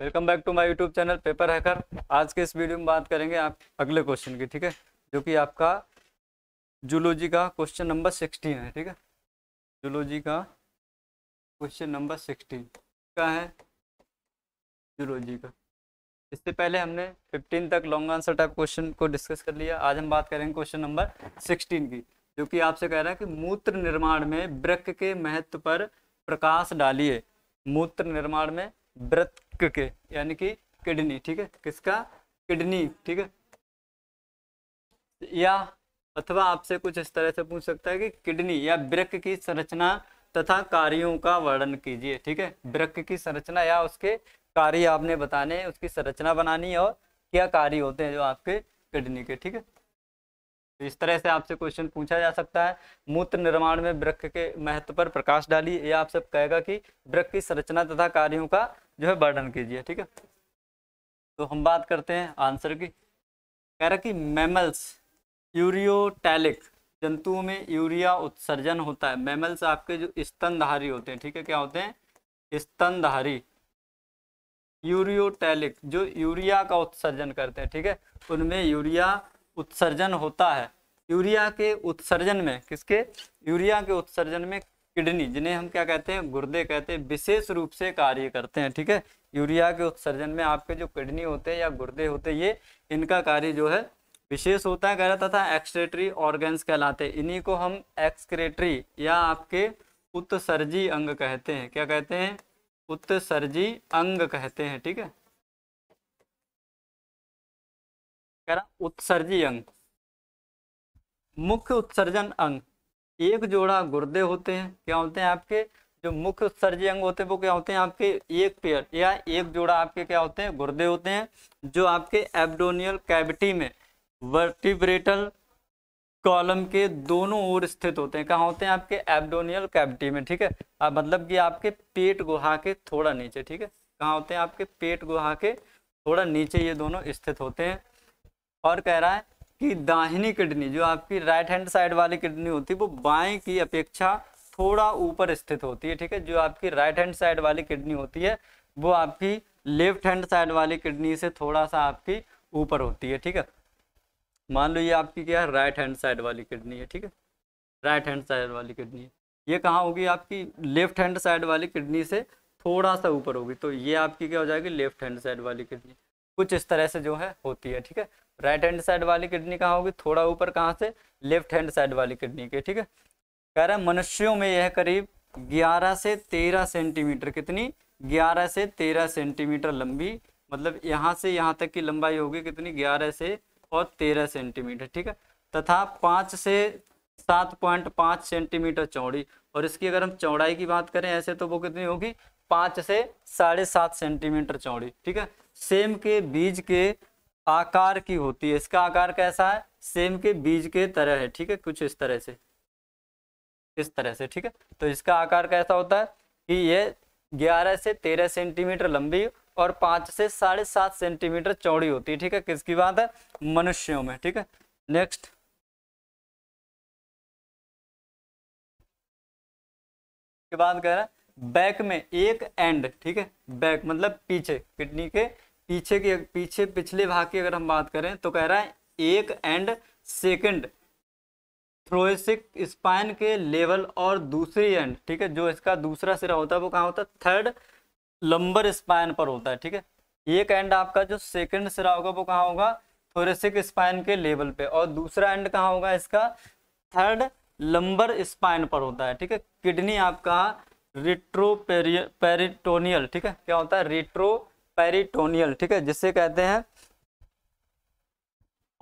welcome back to my YouTube channel paper hacker आज के इस वीडियो में बात करेंगे आप अगले क्वेश्चन की ठीक है जो कि आपका जूलॉजी का क्वेश्चन नंबर सिक्सटीन है ठीक है जूलॉजी का क्वेश्चन नंबर सिक्सटीन का है जूलॉजी का इससे पहले हमने फिफ्टीन तक लॉन्ग आंसर टाइप क्वेश्चन को डिस्कस कर लिया आज हम बात करेंगे क्वेश्चन नंबर सिक्सटीन की जो कि आपसे कह रहा है कि मूत्र निर्माण में ब्रक के महत्व पर प्रकाश डालिए मूत्र निर्माण में ब्रत्क के यानी कि किडनी ठीक है किसका किडनी ठीक है या अथवा आपसे कुछ इस तरह से पूछ सकता है कि किडनी या ब्रक की संरचना तथा कार्यों का वर्णन कीजिए ठीक है ब्रक की संरचना या उसके कार्य आपने बताने उसकी संरचना बनानी और क्या कार्य होते हैं जो आपके किडनी के ठीक है तो इस तरह से आपसे क्वेश्चन पूछा जा सकता है मूत्र निर्माण में वृक्ष के महत्व पर प्रकाश डालिए या आपसे कहेगा कि वृक्ष की संरचना तथा कार्यों का जो है वर्णन कीजिए ठीक है तो हम बात करते हैं आंसर की कह रहा कि मेमल्स यूरियोटैलिक जंतुओं में यूरिया उत्सर्जन होता है मेमल्स आपके जो स्तनधारी होते हैं ठीक है क्या होते हैं स्तनधारी यूरियोटैलिक जो यूरिया का उत्सर्जन करते हैं ठीक है उनमें यूरिया उत्सर्जन होता है यूरिया के उत्सर्जन में किसके यूरिया के उत्सर्जन में किडनी जिन्हें हम क्या कहते हैं गुर्दे कहते हैं विशेष रूप से कार्य करते हैं ठीक है यूरिया के उत्सर्जन में आपके जो किडनी होते हैं या गुर्दे होते हैं ये इनका कार्य जो है विशेष होता है कह रहा था एक्सक्रेटरी ऑर्गन्स कहलाते हैं इन्हीं को हम एक्सक्रेटरी या आपके उत्सर्जी अंग कहते हैं क्या कहते हैं उत्सर्जी अंग कहते हैं ठीक है कह रहा उत्सर्जी अंग मुख्य उत्सर्जन अंग एक जोड़ा गुर्दे होते हैं क्या होते हैं आपके जो मुख्य उत्सर्जी अंग होते हैं वो क्या होते हैं आपके एक पेयर या एक जोड़ा आपके क्या होते हैं गुर्दे होते हैं जो आपके एब्डोनियल कैविटी में वर्टिब्रेटल कॉलम के दोनों ओर स्थित होते हैं कहाँ होते हैं आपके एब्डोनियल कैविटी में ठीक है अब मतलब कि आपके पेट गुहा के थोड़ा नीचे ठीक है कहाँ होते हैं आपके पेट गुहा के थोड़ा नीचे ये दोनों स्थित होते हैं और कह रहा है कि दाहिनी किडनी जो आपकी राइट हैंड साइड वाली किडनी होती है वो बाएं की अपेक्षा थोड़ा ऊपर स्थित होती है ठीक है जो आपकी राइट हैंड साइड वाली किडनी होती है वो आपकी लेफ्ट हैंड साइड वाली किडनी से थोड़ा सा आपकी ऊपर होती है ठीक है मान लो ये आपकी क्या है राइट हैंड साइड वाली किडनी है ठीक है राइट हैंड साइड वाली किडनी है ये कहाँ होगी आपकी लेफ्ट हैंड साइड वाली किडनी से थोड़ा सा ऊपर होगी तो ये आपकी क्या हो जाएगी लेफ्ट हैंड साइड वाली किडनी कुछ इस तरह से जो है होती है ठीक है राइट हैंड साइड वाली किडनी कहाँ होगी थोड़ा ऊपर कहाँ से लेफ्ट हैंड साइड वाली किडनी के ठीक है कह रहा है मनुष्यों में यह करीब 11 से 13 सेंटीमीटर कितनी 11 से 13 सेंटीमीटर लंबी मतलब यहाँ से यहाँ तक की लंबाई होगी कितनी 11 से और 13 सेंटीमीटर ठीक है तथा 5 से 7.5 सेंटीमीटर चौड़ी और इसकी अगर हम चौड़ाई की बात करें ऐसे तो वो कितनी होगी पाँच से साढ़े सेंटीमीटर चौड़ी ठीक है सेम के बीज के आकार की होती है इसका आकार कैसा है सेम के बीज के तरह है ठीक है कुछ इस तरह से इस तरह से ठीक है तो इसका आकार कैसा होता है कि ये 11 से तेरह सेंटीमीटर लंबी और 5 से साढ़े सात सेंटीमीटर चौड़ी होती है ठीक है किसकी बात है मनुष्यों में ठीक है नेक्स्ट के बाद कह रहा है बैक में एक एंड ठीक है बैक मतलब पीछे किडनी के पीछे के पीछे पिछले भाग की अगर हम बात करें तो कह रहा है एक एंड सेकंड थ्रोसिक स्पाइन के लेवल और दूसरी एंड ठीक है जो इसका दूसरा सिरा होता है वो कहाँ होता है थर्ड लंबर स्पाइन पर होता है ठीक है एक एंड आपका जो सेकंड सिरा होगा वो कहाँ होगा थोरेसिक स्पाइन के लेवल पे और दूसरा एंड कहाँ होगा इसका थर्ड लंबर स्पाइन पर होता है ठीक है किडनी आपका पेरिटोनियल ठीक है क्या होता है रिट्रो पेरिटोनियल ठीक है जिससे कहते हैं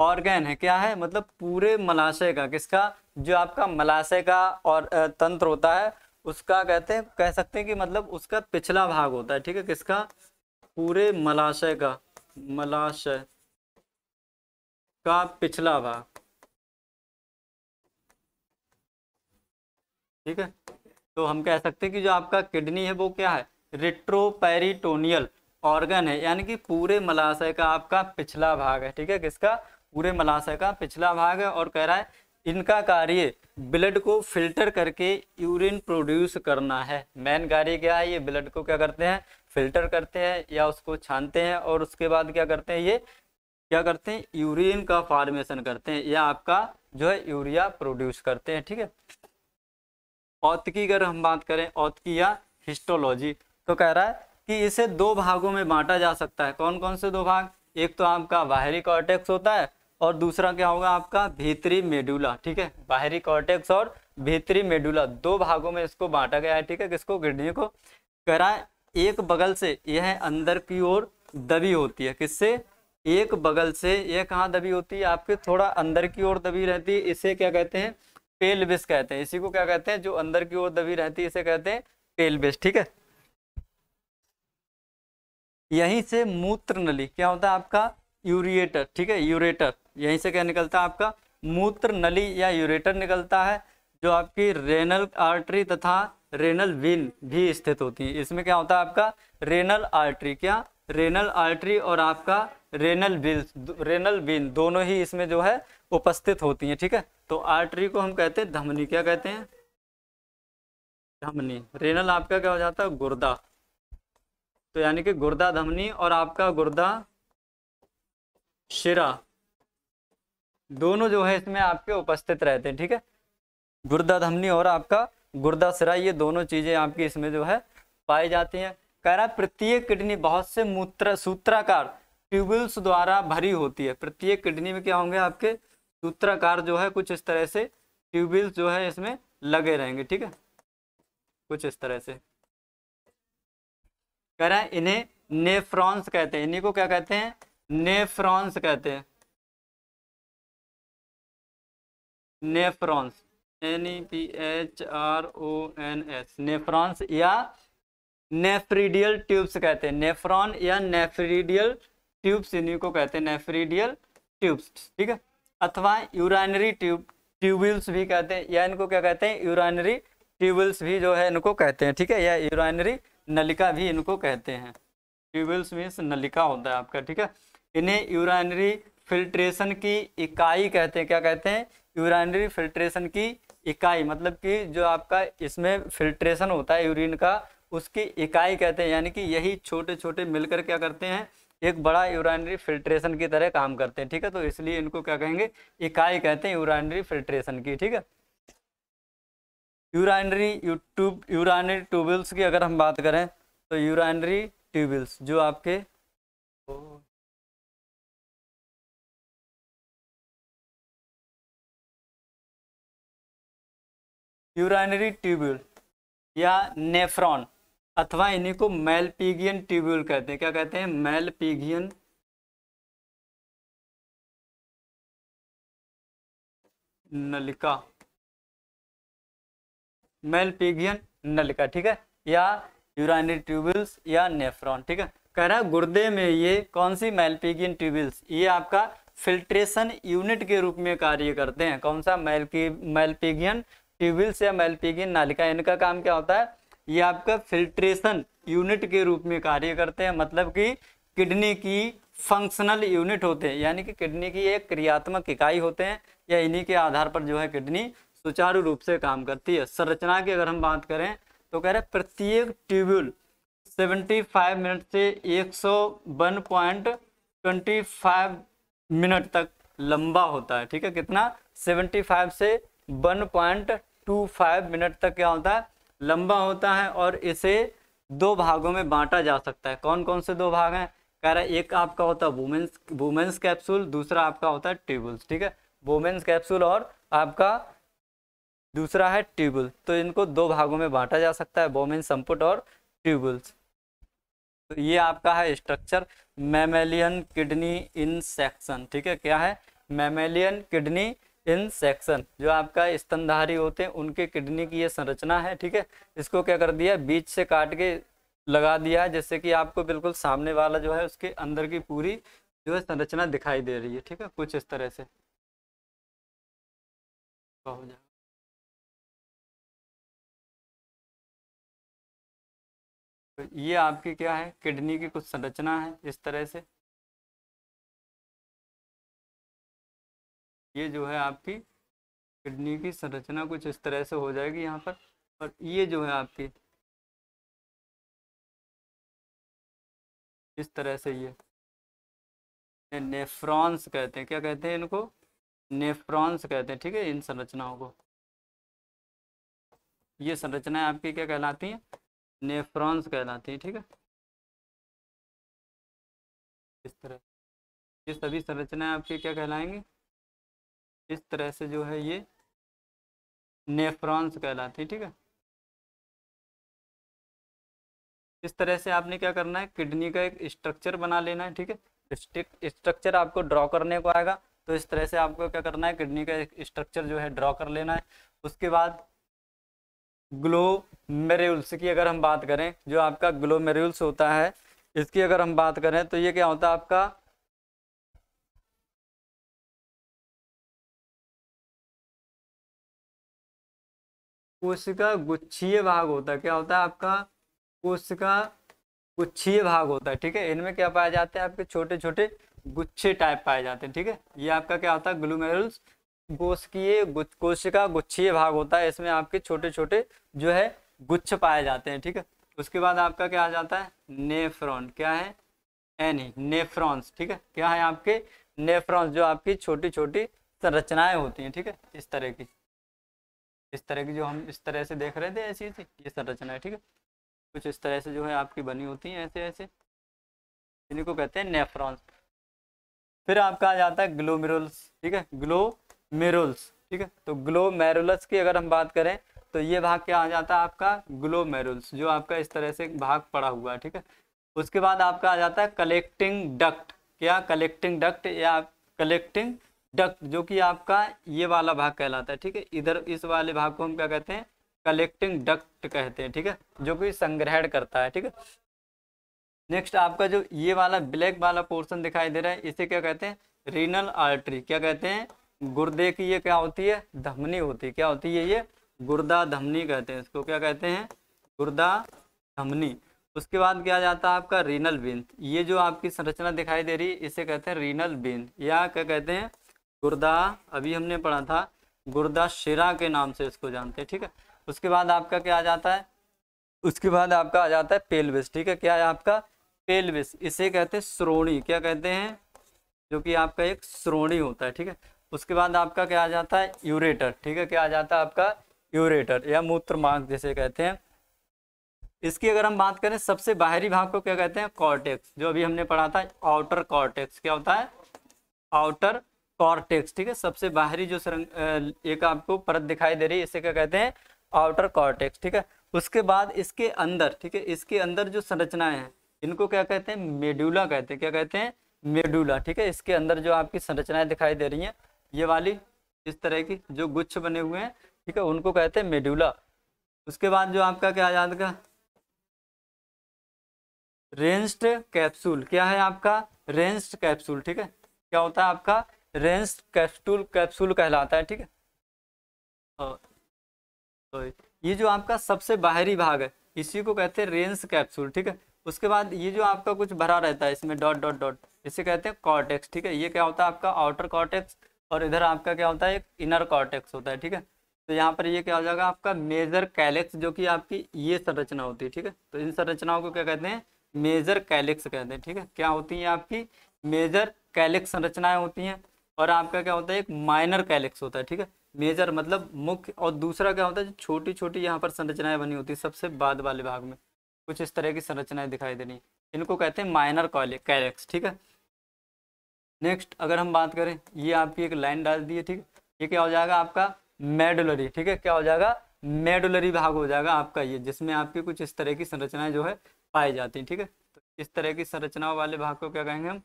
ऑर्गेन है क्या है मतलब पूरे मलाशय का किसका जो आपका मलाशय का और तंत्र होता है उसका कहते हैं कह सकते हैं कि मतलब उसका पिछला भाग होता है ठीक है किसका पूरे मलाशय का मलाशय का पिछला भाग ठीक है तो हम कह सकते हैं कि जो आपका किडनी है वो क्या है रिट्रोपेरिटोनियल ऑर्गन है यानी कि पूरे मलाशय का आपका पिछला भाग है ठीक है किसका पूरे मलाशय का पिछला भाग है और कह रहा है इनका कार्य ब्लड को फिल्टर करके यूरिन प्रोड्यूस करना है मेन कार्य क्या है ये ब्लड को क्या करते हैं फिल्टर करते हैं या उसको छानते हैं और उसके बाद क्या करते हैं ये क्या करते हैं यूरिन का फॉर्मेशन करते हैं या आपका जो है यूरिया प्रोड्यूस करते हैं ठीक है औत की अगर हम बात करें औत की या हिस्टोलॉजी तो कह रहा है कि इसे दो भागों में बांटा जा सकता है कौन कौन से दो भाग एक तो आपका बाहरी कॉर्टेक्स होता है और दूसरा क्या होगा आपका भीतरी मेडुला ठीक है बाहरी कॉर्टेक्स और भीतरी मेडुला दो भागों में इसको बांटा गया है ठीक है किसको किडनी को करा एक बगल से यह अंदर की ओर दबी होती है किससे एक बगल से यह कहाँ दबी होती है आपके थोड़ा अंदर की ओर दबी रहती है इसे क्या कहते हैं पेलबिस कहते हैं इसी को क्या कहते हैं जो अंदर की ओर दबी रहती है इसे कहते हैं पेलबिस ठीक है यहीं से मूत्र नली क्या होता है आपका यूरिएटर ठीक है यूरेटर यहीं से क्या निकलता है आपका मूत्र नली या यूरेटर निकलता है जो आपकी रेनल आर्टरी तथा रेनल विन भी स्थित होती है इसमें क्या होता है आपका रेनल आर्टरी क्या रेनल आर्टरी और आपका रेनल बिल रेनल विन दोनों ही इसमें जो है उपस्थित होती हैं ठीक है तो आर्टरी को हम कहते हैं धमनी क्या कहते हैं धमनी रेनल आपका क्या हो जाता है गुर्दा तो यानी कि गुर्दा धमनी और आपका गुर्दा शिरा दोनों जो है इसमें आपके उपस्थित रहते हैं ठीक है गुर्दा धमनी और आपका गुर्दा शिरा ये दोनों चीजें आपकी इसमें जो है पाई जाती हैं कह रहा है प्रत्येक किडनी बहुत से मूत्र सूत्राकार ट्यूबल्स द्वारा भरी होती है प्रत्येक किडनी में क्या होंगे आपके सूत्राकार जो है कुछ इस तरह से ट्यूबल्स जो है इसमें लगे रहेंगे ठीक है कुछ इस तरह से कह रहे हैं इन्हें नेफ्रॉन्स कहते हैं इन्हीं को क्या कहते हैं नेफ्रॉन्स कहते हैं nephrons N E P H R O N S nephrons या नेफ्रीडियल ट्यूब्स कहते हैं नेफ्रॉन या नेफ्रीडियल ट्यूब्स इन्हीं को कहते हैं नेफ्रीडियल ट्यूब्स ठीक है अथवा यूरानरी ट्यूब ट्यूबल्स भी कहते हैं या इनको क्या कहते हैं यूरानरी ट्यूबल्स भी जो है इनको कहते हैं ठीक है या यूरानरी नलिका भी इनको कहते हैं ट्यूबवेल्स मीन्स नलिका होता है आपका ठीक है इन्हें यूरानरी फिल्ट्रेशन की इकाई कहते हैं क्या कहते हैं यूरानरी फिल्ट्रेशन की इकाई मतलब कि जो आपका इसमें फिल्ट्रेशन होता है यूरिन का उसकी इकाई कहते हैं यानी कि यही छोटे छोटे मिलकर क्या करते हैं एक बड़ा यूरानरी फिल्ट्रेशन की तरह काम करते हैं ठीक है तो इसलिए इनको क्या कहेंगे इकाई कहते हैं यूरानरी फिल्ट्रेशन की ठीक है यूराइनरी ट्यूब यूराइनरी ट्यूबवेल्स की अगर हम बात करें तो यूराइनरी ट्यूबवेल्स जो आपके यूराइनरी ट्यूबवेल या नेफ्रॉन अथवा इन्हीं को मेलपीगियन ट्यूबवेल कहते हैं क्या कहते हैं मेलपीगियन नलिका मेलपिगियन नलिका ठीक है या यूरानी ट्यूबल्स या नेफ्रॉन ठीक है कह रहा है गुर्दे में ये कौन सी मेलपिगियन ट्यूबल्स ये आपका फिल्ट्रेशन यूनिट के रूप में कार्य करते हैं कौन सा मेलपी मेलपिगियन ट्यूबल्स या मेलपिगियन नालिका इनका काम क्या होता है ये आपका फिल्ट्रेशन यूनिट के रूप में कार्य करते हैं मतलब कि किडनी की फंक्शनल यूनिट होते हैं यानी कि किडनी की एक क्रियात्मक इकाई होते हैं या इन्हीं के आधार पर जो है किडनी सुचारू रूप से काम करती है संरचना की अगर हम बात करें तो कह रहे हैं प्रत्येक ट्यूब्यूल 75 मिनट से 101.25 मिनट तक लंबा होता है ठीक है कितना 75 से 1.25 मिनट तक क्या होता है लंबा होता है और इसे दो भागों में बांटा जा सकता है कौन कौन से दो भाग हैं कह रहा है एक आपका होता है वुमेन्स वुमेन्स कैप्सूल दूसरा आपका होता है ट्यूबल्स ठीक है वुमेन्स कैप्सूल और आपका दूसरा है ट्यूबल तो इनको दो भागों में बांटा जा सकता है बोमिन संपुट और ट्यूबल्स तो ये आपका है structure mammalian kidney in section ठीक है क्या है मेमेलियन किडनी इन सेक्शन जो आपका स्तनधारी होते हैं उनके किडनी की ये संरचना है ठीक है इसको क्या कर दिया बीच से काट के लगा दिया है जिससे कि आपको बिल्कुल सामने वाला जो है उसके अंदर की पूरी जो है संरचना दिखाई दे रही है ठीक है कुछ इस तरह से हो जाए तो ये आपकी क्या है किडनी की कुछ संरचना है इस तरह से ये जो है आपकी किडनी की संरचना कुछ इस तरह से हो जाएगी यहाँ पर और ये जो है आपकी इस तरह से ये नेफ्रॉन्स कहते हैं क्या कहते हैं इनको नेफ्रॉन्स कहते हैं ठीक है इन संरचनाओं को ये संरचनाएं आपकी क्या कहलाती हैं नेफ्रॉन्स कहलाते हैं ठीक है इस तरह ये सभी संरचनाएं आपके क्या कहलाएंगे इस तरह से जो है ये नेफ्रॉन्स कहलाती हैं ठीक है इस तरह से आपने क्या करना है किडनी का एक स्ट्रक्चर बना लेना है ठीक है स्ट्रक्चर आपको ड्रॉ करने को आएगा तो इस तरह से आपको क्या करना है किडनी का स्ट्रक्चर जो है ड्रॉ कर लेना है उसके बाद ग्लो की अगर हम बात करें जो आपका ग्लो होता है इसकी अगर हम बात करें तो ये क्या होता है आपका कोशिका गुच्छीय भाग होता है क्या होता है आपका कोशिका गुच्छीय भाग होता है ठीक है इनमें क्या पाए जाते हैं आपके छोटे छोटे गुच्छे टाइप पाए जाते हैं ठीक है ये आपका क्या होता है ग्लूमेरुल्स गोशकीय कोशिका गुच्छीय भाग होता है इसमें आपके छोटे छोटे जो है गुच्छ पाए जाते हैं ठीक है उसके बाद आपका क्या आ जाता है नेफ्रॉन क्या है एनी नेफ्रॉन्स ठीक है क्या है आपके नेफ्रॉन्स जो आपकी छोटी छोटी संरचनाएं होती हैं ठीक है इस तरह की इस तरह की जो हम इस तरह से देख रहे थे ऐसी ऐसी ये संरचनाएं ठीक है कुछ इस तरह से जो है आपकी बनी होती हैं ऐसे ऐसे इन्हीं को कहते हैं नेफ्रॉन्स फिर आपका आ जाता है ग्लोमिरल्स ठीक है ग्लो मेरुल्स ठीक है तो ग्लोमेरुलस की अगर हम बात करें तो ये भाग क्या आ जाता है आपका ग्लोमेरुल्स जो आपका इस तरह से भाग पड़ा हुआ है ठीक है उसके बाद आपका आ जाता है कलेक्टिंग डक्ट क्या कलेक्टिंग डक्ट या कलेक्टिंग डक्ट जो कि आपका ये वाला भाग कहलाता है ठीक है इधर इस वाले भाग को हम क्या कहते हैं कलेक्टिंग डक्ट कहते हैं ठीक है जो कि संग्रहण करता है ठीक है नेक्स्ट आपका जो ये वाला ब्लैक वाला पोर्शन दिखाई दे रहा है इसे क्या कहते हैं रीनल आर्टरी क्या कहते हैं गुर्दे की ये क्या होती है धमनी होती है क्या होती है ये गुर्दा धमनी कहते हैं इसको क्या कहते हैं गुर्दा धमनी उसके बाद क्या जाता है आपका रीनल बीन ये जो आपकी संरचना दिखाई दे रही है इसे कहते हैं रीनल बीन या क्या कहते हैं गुर्दा अभी हमने पढ़ा था गुर्दा शिरा के नाम से इसको जानते हैं ठीक है उसके बाद आपका क्या आ जाता है उसके बाद आपका आ जाता है पेलविस ठीक है क्या है आपका पेलविस इसे कहते हैं श्रोणी क्या कहते हैं जो कि आपका एक श्रोणी होता है ठीक है उसके बाद आपका क्या आ जाता है यूरेटर ठीक है क्या आ जाता है आपका यूरेटर या मूत्र मार्ग जैसे कहते हैं इसकी अगर हम बात करें सबसे बाहरी भाग को क्या कहते हैं कॉर्टेक्स जो अभी हमने पढ़ा था आउटर कॉर्टेक्स क्या होता है आउटर कॉर्टेक्स ठीक है सबसे बाहरी जो सरंग एक आपको परत दिखाई दे रही है इसे क्या कहते हैं आउटर कॉर्टेक्स ठीक है उसके बाद इसके अंदर ठीक है इसके अंदर जो संरचनाएं हैं इनको क्या कहते हैं मेड्यूला कहते हैं क्या कहते हैं मेड्यूला ठीक है इसके अंदर जो आपकी संरचनाएं दिखाई दे रही हैं ये वाली इस तरह की जो गुच्छ बने हुए हैं ठीक है उनको कहते हैं मेड्यूला उसके बाद जो आपका क्या याद का रेंस्ड कैप्सूल क्या है आपका रेंस्ड कैप्सूल ठीक है क्या होता है आपका रेंस्ड कैप्सूल कैप्सूल कहलाता है ठीक है हाँ, तो ये जो आपका सबसे बाहरी भाग है इसी को कहते हैं रेंस कैप्सूल ठीक है उसके बाद ये जो आपका कुछ भरा रहता है इसमें डॉट डॉट डॉट इसे कहते हैं कॉर्टेक्स ठीक है ये क्या होता है आपका आउटर कॉर्टेक्स और इधर आपका क्या होता है एक इनर कॉर्टेक्स होता है ठीक है तो यहाँ पर ये क्या हो जाएगा आपका मेजर कैलेक्स जो कि आपकी ये संरचना होती है ठीक है तो इन संरचनाओं को क्या कहते हैं मेजर कैलेक्स कहते हैं ठीक है क्या होती है आपकी मेजर कैलेक्स संरचनाएं होती हैं और आपका क्या होता है एक माइनर कैलेक्स होता है ठीक है मेजर मतलब मुख्य और दूसरा क्या होता है छोटी छोटी यहाँ पर संरचनाएं बनी होती है सबसे बाद वाले भाग में कुछ इस तरह की संरचनाएं दिखाई दे रही इनको कहते हैं माइनर कैलेक्स ठीक है नेक्स्ट अगर हम बात करें ये आपकी एक लाइन डाल दी है ठीक ये क्या हो जाएगा आपका मेडुलरी ठीक है क्या हो जाएगा मेडुलरी भाग हो जाएगा आपका ये जिसमें आपकी कुछ इस तरह की संरचनाएं जो है पाई जाती हैं ठीक है तो इस तरह की संरचनाओं वाले भाग को क्या कहेंगे हम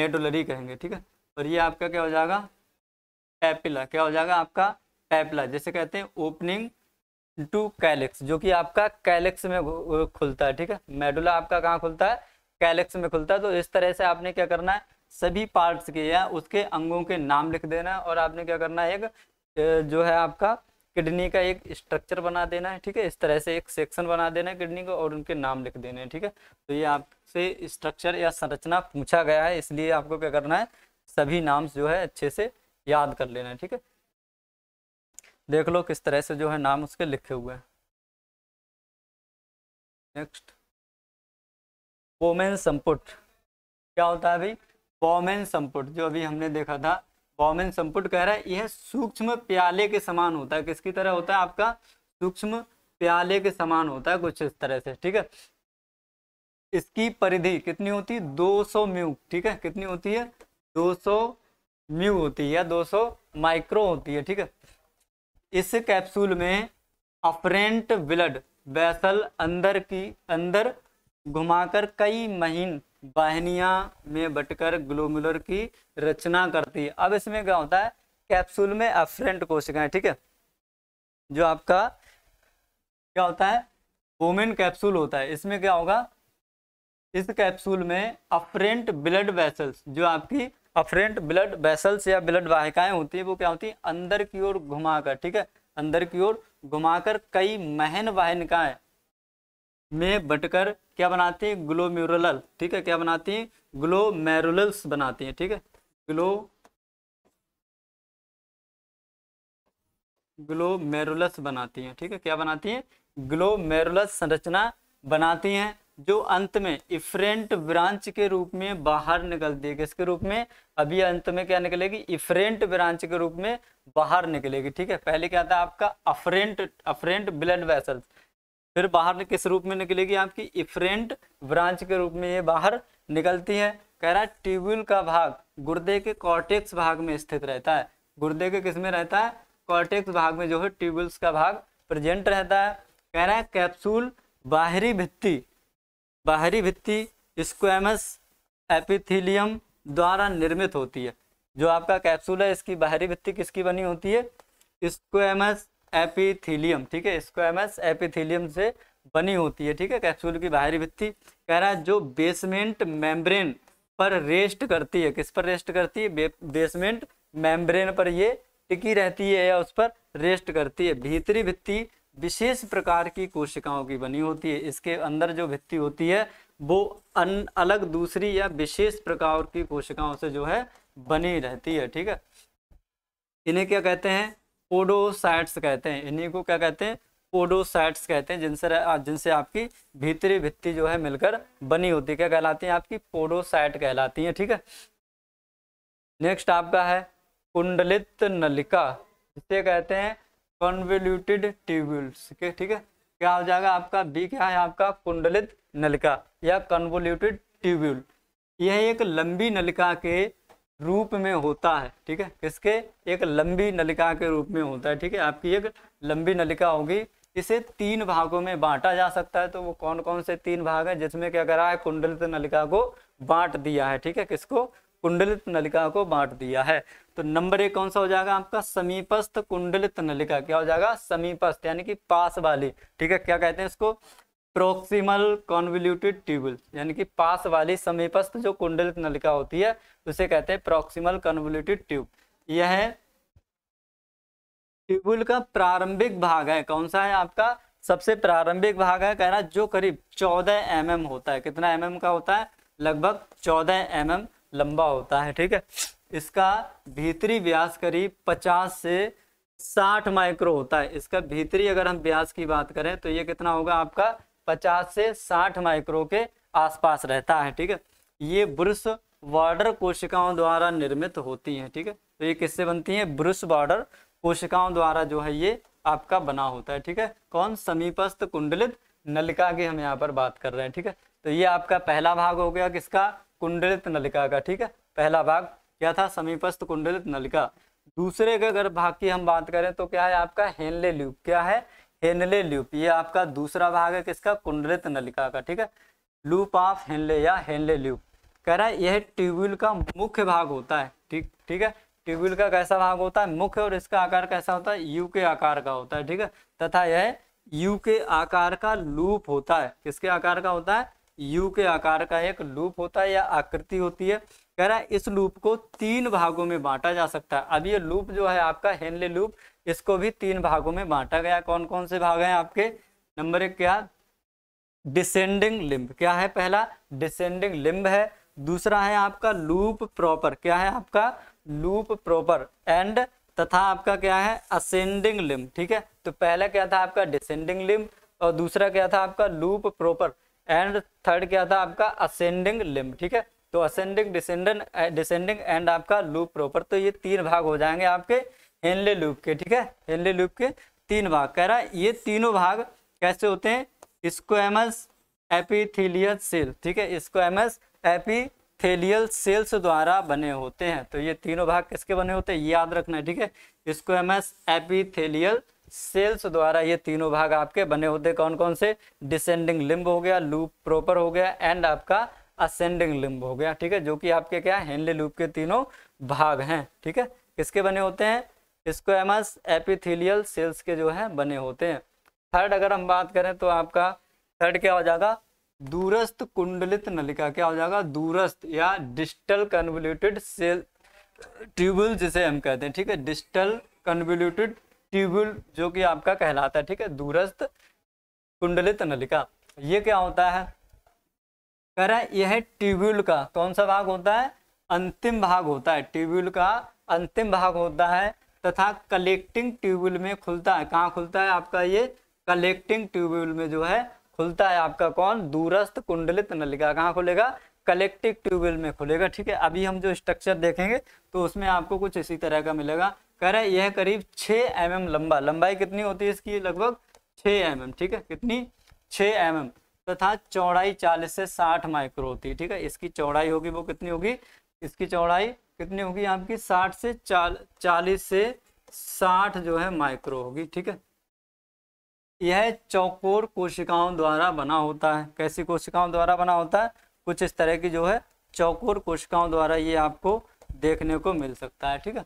मेडुलरी कहेंगे ठीक है और ये आपका क्या हो जाएगा पैपिला क्या हो जाएगा आपका पैपिला जैसे कहते हैं ओपनिंग टू कैलेक्स जो कि आपका कैलेक्स में खुलता है ठीक है मेडुला आपका कहाँ खुलता है कैलेक्स में खुलता है तो इस तरह से आपने क्या करना है सभी पार्ट्स के या उसके अंगों के नाम लिख देना है और आपने क्या करना है एक जो है आपका किडनी का एक स्ट्रक्चर बना देना है ठीक है इस तरह से एक सेक्शन बना देना है किडनी का और उनके नाम लिख देने हैं ठीक है तो ये आपसे स्ट्रक्चर या संरचना पूछा गया है इसलिए आपको क्या करना है सभी नाम्स जो है अच्छे से याद कर लेना है ठीक है देख लो किस तरह से जो है नाम उसके लिखे हुए हैं नेक्स्ट वोमेन संपुट क्या होता है भाई बॉमेन संपुट जो अभी हमने देखा था बॉमेन संपुट कह रहा है यह सूक्ष्म प्याले के समान होता है किसकी तरह होता है आपका सूक्ष्म प्याले के समान होता है कुछ इस तरह से ठीक है इसकी परिधि कितनी होती है 200 म्यू ठीक है कितनी होती है 200 म्यू होती है या 200 माइक्रो होती है ठीक है इस कैप्सूल में अफरेंट ब्लड वैसल अंदर की अंदर घुमाकर कई महीन वाहनिया में बटकर ग्लोमुलर की रचना करती है अब इसमें क्या होता है कैप्सूल में एफरेंट कोशिकाएं ठीक है जो आपका क्या होता है वोमेन कैप्सूल होता है इसमें क्या होगा इस कैप्सूल में अफरेंट ब्लड वेसल्स जो आपकी अफरेंट ब्लड वेसल्स या ब्लड वाहिकाएं होती है वो क्या होती है अंदर की ओर घुमाकर ठीक है अंदर की ओर घुमाकर कई महन वाहिकाएं में बटकर क्या बनाती हैं ग्लोम्यूरल ठीक है क्या बनाती हैं ग्लोमेरुलल्स बनाती हैं ठीक है ग्लो ग्लोमेरुलस बनाती हैं ठीक है क्या बनाती हैं ग्लोमेरुलस संरचना बनाती हैं जो अंत में इफ्रेंट ब्रांच के रूप में बाहर निकलती है किसके रूप में अभी अंत में क्या निकलेगी इफ्रेंट ब्रांच के रूप में बाहर निकलेगी ठीक है पहले क्या था आपका अफरेंट अफ्रेंट ब्लड वेसल्स फिर बाहर किस रूप में निकलेगी आपकी इफरेंट ब्रांच के रूप में ये बाहर निकलती है कह रहा है ट्यूब्यूल का भाग गुर्दे के कॉर्टेक्स भाग में स्थित रहता है गुर्दे के किस में रहता है कॉर्टेक्स भाग में जो है ट्यूब्यूल्स का भाग प्रेजेंट रहता है कह रहा है कैप्सूल बाहरी भित्ति बाहरी भित्ति स्क्वेमस एपिथिलियम द्वारा निर्मित होती है जो आपका कैप्सूल है इसकी बाहरी भित्ति किसकी बनी होती है स्क्वेमस एपिथिलियम ठीक है इसको एपिथिलियम से बनी होती है ठीक है कैप्सूल की बाहरी भित्ति कह रहा है जो बेसमेंट मेम्ब्रेन पर रेस्ट करती है किस पर रेस्ट करती है बेसमेंट मेम्ब्रेन पर ये टिकी रहती है या उस पर रेस्ट करती है भीतरी भित्ति विशेष प्रकार की कोशिकाओं की बनी होती है इसके अंदर जो भित्ति होती है वो अन अलग दूसरी या विशेष प्रकार की कोशिकाओं से जो है बनी रहती है ठीक है इन्हें क्या कहते हैं पोडोसाइट्स कहते हैं इन्हीं को क्या कहते हैं पोडोसाइट्स कहते हैं जिनसे जिनसे आपकी भीतरी भित्ती जो है मिलकर बनी होती है क्या कहलाती है आपकी पोडोसाइट कहलाती है ठीक है नेक्स्ट आपका है कुंडलित नलिका इसे कहते हैं कन्वल्यूटेड ट्यूब्यूल्स के ठीक है क्या हो जाएगा आपका बी क्या है आपका कुंडलित नलिका या कन्वोल्यूटेड ट्यूब्यूल यह एक लंबी नलिका के रूप में होता है ठीक है किसके एक लंबी नलिका के रूप में होता है ठीक है आपकी एक लंबी नलिका होगी इसे तीन भागों में बांटा जा सकता है तो वो कौन कौन से तीन भाग है जिसमें क्या करा है कुंडलित नलिका को बांट दिया है ठीक है किसको कुंडलित नलिका को बांट दिया है तो नंबर एक कौन सा हो जाएगा आपका समीपस्थ कुंडलित नलिका क्या हो जाएगा समीपस्थ यानी कि पास वाली ठीक है क्या कहते हैं इसको प्रोक्सीमल कॉन्वल्यूटेड ट्यूबल यानी कि पास वाली समीपस्थ जो कुंडलित नलिका होती है उसे कहते हैं प्रोक्सीमल कॉन्वल्यूटेड ट्यूब यह है ट्यूबुल का प्रारंभिक भाग है कौन सा है आपका सबसे प्रारंभिक भाग है कह रहा जो करीब 14 एम mm होता है कितना एम mm का होता है लगभग 14 एम mm लंबा होता है ठीक है इसका भीतरी व्यास करीब 50 से 60 माइक्रो होता है इसका भीतरी अगर हम व्यास की बात करें तो ये कितना होगा आपका 50 से 60 माइक्रो के आसपास रहता है ठीक है ये ब्रुश बॉर्डर कोशिकाओं द्वारा निर्मित होती हैं ठीक है तो ये किससे बनती हैं ब्रुश बॉर्डर कोशिकाओं द्वारा जो है ये आपका बना होता है ठीक है कौन समीपस्थ कुंडलित नलिका की हम यहाँ पर बात कर रहे हैं ठीक है तो ये आपका पहला भाग हो गया किसका कुंडलित नलिका का ठीक है पहला भाग क्या था समीपस्थ कुंडलित नलिका दूसरे के अगर भाग की हम बात करें तो क्या है आपका हेनले ल्यूब क्या है हेनले ल्यूप ये आपका दूसरा भाग है किसका कुंडलित नलिका का ठीक है लूप ऑफ हेनले या हेनले ल्यूप कह रहा है यह ट्यूबवेल का मुख्य भाग होता है ठीक ठीक है ट्यूबवेल का कैसा भाग होता है मुख्य और इसका आकार कैसा होता है यू के आकार का होता है ठीक है तथा यह यू के आकार का लूप होता है किसके आकार का होता है यू के आकार का एक लूप होता है या आकृति होती है कह रहा है इस लूप को तीन भागों में बांटा जा सकता है अब ये लूप जो है आपका हेनले लूप इसको भी तीन भागों में बांटा गया कौन कौन से भाग हैं आपके नंबर एक क्या डिसेंडिंग लिम्ब क्या है पहला डिसेंडिंग लिम्ब है दूसरा है आपका लूप प्रॉपर क्या है आपका लूप प्रॉपर एंड तथा आपका क्या है असेंडिंग लिम्ब ठीक है तो पहला क्या था आपका डिसेंडिंग लिम्ब और दूसरा क्या था आपका लूप प्रॉपर एंड थर्ड क्या था आपका असेंडिंग लिम्ब ठीक है तो असेंडिंग डिसेंडिंग डिसेंडिंग एंड आपका लूप प्रॉपर तो ये तीन भाग हो जाएंगे आपके हेनले लूप के ठीक है हेनले लूप के तीन भाग कह रहा है ये तीनों भाग कैसे होते हैं स्क्वेमस एपिथेलियल सेल ठीक है स्क्वेमस एपिथेलियल सेल्स द्वारा बने होते हैं तो ये तीनों भाग किसके बने होते हैं याद रखना है ठीक है स्क्वेमस एपिथेलियल सेल्स द्वारा ये तीनों भाग आपके बने होते कौन कौन से डिसेंडिंग लिम्ब हो गया लूप प्रॉपर हो गया एंड आपका असेंडिंग लिम्ब हो गया ठीक है जो कि आपके क्या हेनले लूप के तीनों भाग हैं ठीक है किसके बने होते हैं स्क्वेमस एपिथेलियल सेल्स के जो है बने होते हैं थर्ड अगर हम बात करें तो आपका थर्ड क्या हो जाएगा दूरस्थ कुंडलित नलिका क्या हो जाएगा दूरस्थ या डिस्टल कन्वल्यूटेड सेल ट्यूबुल जिसे हम कहते हैं ठीक है डिस्टल कन्वल्यूटेड ट्यूबुल जो कि आपका कहलाता है ठीक है दूरस्थ कुंडलित नलिका ये क्या होता है कह रहे हैं यह ट्यूबुल का कौन सा भाग होता है अंतिम भाग होता है ट्यूबुल का अंतिम भाग होता है तथा कलेक्टिंग ट्यूबवेल में खुलता है कहाँ खुलता है आपका ये कलेक्टिंग ट्यूबवेल में जो है खुलता है आपका कौन दूरस्थ कुंडलित नलिका कहाँ खुलेगा कलेक्टिव ट्यूबवेल में खुलेगा ठीक है अभी हम जो स्ट्रक्चर देखेंगे तो उसमें आपको कुछ इसी तरह का मिलेगा कह रहे यह करीब 6 एम mm लंबा लंबाई कितनी होती है इसकी लगभग 6 एम mm, ठीक है कितनी 6 एम mm, तथा चौड़ाई 40 से 60 माइक्रो होती है ठीक है इसकी चौड़ाई होगी वो कितनी होगी इसकी चौड़ाई कितनी होगी आपकी साठ से चाल चालीस से साठ जो है माइक्रो होगी ठीक है यह चौकोर कोशिकाओं द्वारा बना होता है कैसी कोशिकाओं द्वारा बना होता है कुछ इस तरह की जो है चौकोर कोशिकाओं द्वारा ये आपको देखने को मिल सकता है ठीक है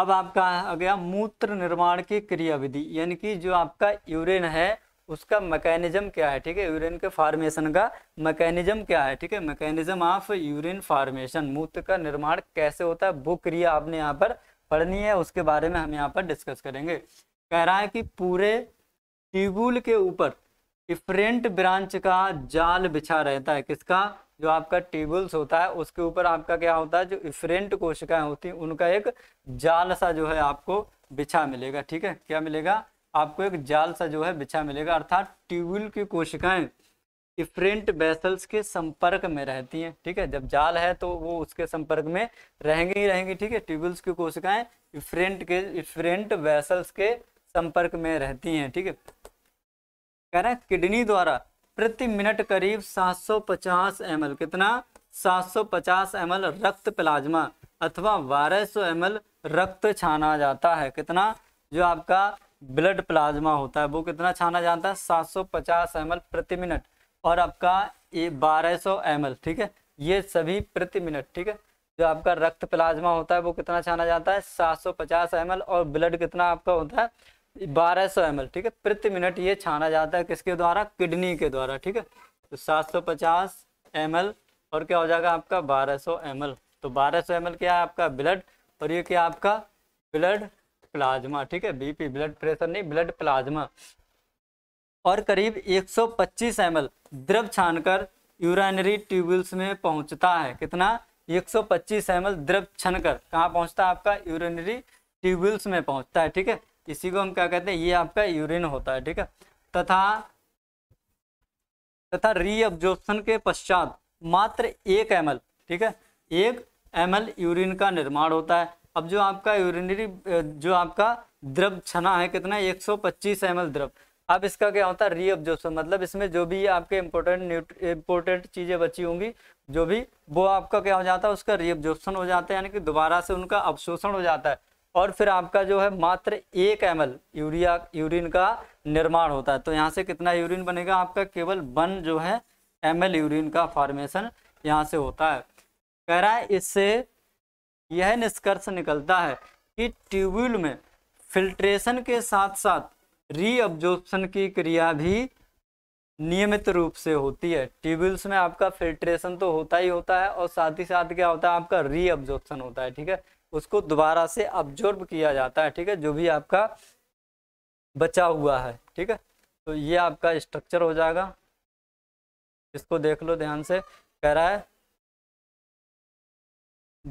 अब आपका आ गया मूत्र निर्माण की क्रिया विधि यानी कि जो आपका यूरिन है उसका मैकेनिज्म क्या है ठीक है यूरिन के फार्मेशन का मैकेनिज्म क्या है ठीक है मैकेनिज्म ऑफ यूरिन फार्मेशन मूत्र का निर्माण कैसे होता है वो क्रिया आपने यहाँ पर पढ़नी है उसके बारे में हम यहाँ पर डिस्कस करेंगे कह रहा है कि पूरे ट्यूबुल के ऊपर डिफरेंट ब्रांच का जाल बिछा रहता है किसका जो आपका ट्यूबुल्स होता है उसके ऊपर आपका क्या होता है जो डिफरेंट कोशिकाएं होती हैं उनका एक जाल सा जो है आपको बिछा मिलेगा ठीक है क्या मिलेगा आपको एक जाल सा जो है बिछा मिलेगा अर्थात ट्यूबुल की कोशिकाएं डिफरेंट बेसल्स के संपर्क में रहती हैं ठीक है जब जाल है तो वो उसके संपर्क में रहेंगे ही रहेंगी ठीक है ट्यूबुल्स की कोशिकाएं डिफरेंट के डिफरेंट वेसल्स के संपर्क में रहती हैं ठीक है कह रहे हैं किडनी द्वारा प्रति मिनट करीब 750 सौ कितना 750 सौ रक्त प्लाज्मा अथवा 1200 सौ रक्त छाना जाता है कितना जो आपका ब्लड प्लाज्मा होता है वो कितना छाना जाता है 750 एल प्रति मिनट और आपका ये 1200 एल ठीक है ये सभी प्रति मिनट ठीक है जो आपका रक्त प्लाज्मा होता है वो कितना छाना जाता है 750 एल और ब्लड कितना आपका होता है 1200 एल ठीक है प्रति मिनट ये छाना जाता है किसके द्वारा किडनी के द्वारा ठीक है तो एम एल और क्या हो जाएगा आपका एम एल तो एम एल क्या है आपका ब्लड और ये क्या आपका ब्लड प्लाज्मा ठीक है बीपी ब्लड प्रेशर नहीं ब्लड प्लाज्मा और करीब 125 सौ द्रव छानकर यूरानरी ट्यूबल्स में पहुंचता है कितना 125 सौ द्रव कर कहाँ पहुंचता है आपका यूरनरी ट्यूबल्स में पहुंचता है ठीक है इसी को हम क्या कहते हैं ये आपका यूरिन होता है ठीक है तथा तथा रीअब्जोशन के पश्चात मात्र एक एम ठीक है एक एम यूरिन का निर्माण होता है अब जो आपका यूरिनरी जो आपका द्रव छना है कितना एक सौ पच्चीस एम द्रव अब इसका क्या होता है रीअब्जॉर्प्शन मतलब इसमें जो भी आपके इम्पोर्टेंट इम्पोर्टेंट चीज़ें बची होंगी जो भी वो आपका क्या हो जाता है उसका रीअब्जॉर्प्शन हो जाता है यानी कि दोबारा से उनका अवशोषण हो जाता है और फिर आपका जो है मात्र एक एम यूरिया यूरिन का निर्माण होता है तो यहाँ से कितना यूरिन बनेगा आपका केवल वन जो है एम यूरिन का फॉर्मेशन यहाँ से होता है कह रहा है इससे यह निष्कर्ष निकलता है कि ट्यूबवेल में फिल्ट्रेशन के साथ साथ रीअब्जॉर्प्शन की क्रिया भी नियमित रूप से होती है ट्यूबवेल्स में आपका फिल्ट्रेशन तो होता ही होता है और साथ ही साथ क्या होता है आपका रीअब्जॉर्प्शन होता है ठीक है उसको दोबारा से अब्जॉर्ब किया जाता है ठीक है जो भी आपका बचा हुआ है ठीक है तो ये आपका स्ट्रक्चर हो जाएगा इसको देख लो ध्यान से कह रहा है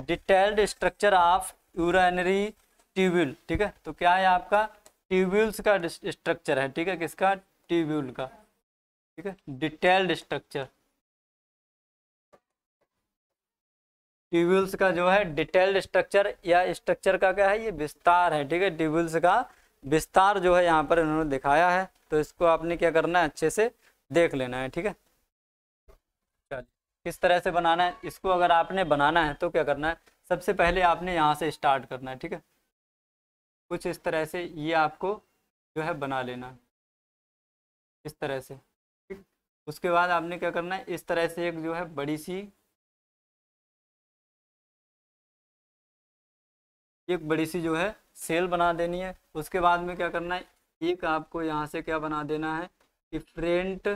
detailed structure of urinary tubule ठीक है तो क्या है आपका ट्यूब्यूल्स का स्ट्रक्चर है ठीक है किसका ट्यूब्यूल का ठीक है डिटेल्ड स्ट्रक्चर ट्यूब्यूल्स का जो है डिटेल्ड स्ट्रक्चर या स्ट्रक्चर का क्या है ये विस्तार है ठीक है ट्यूब्यूल्स का विस्तार जो है यहाँ पर इन्होंने दिखाया है तो इसको आपने क्या करना है अच्छे से देख लेना है ठीक है किस तरह से बनाना है इसको अगर आपने बनाना है तो क्या करना है सबसे पहले आपने यहाँ से स्टार्ट करना है ठीक है कुछ इस तरह से ये आपको जो है बना लेना है इस तरह से ठीक उसके बाद आपने क्या करना है इस तरह से एक जो है बड़ी सी एक बड़ी सी जो है सेल बना देनी है उसके बाद में क्या करना है एक आपको यहाँ से क्या बना देना है कि डिफरेंट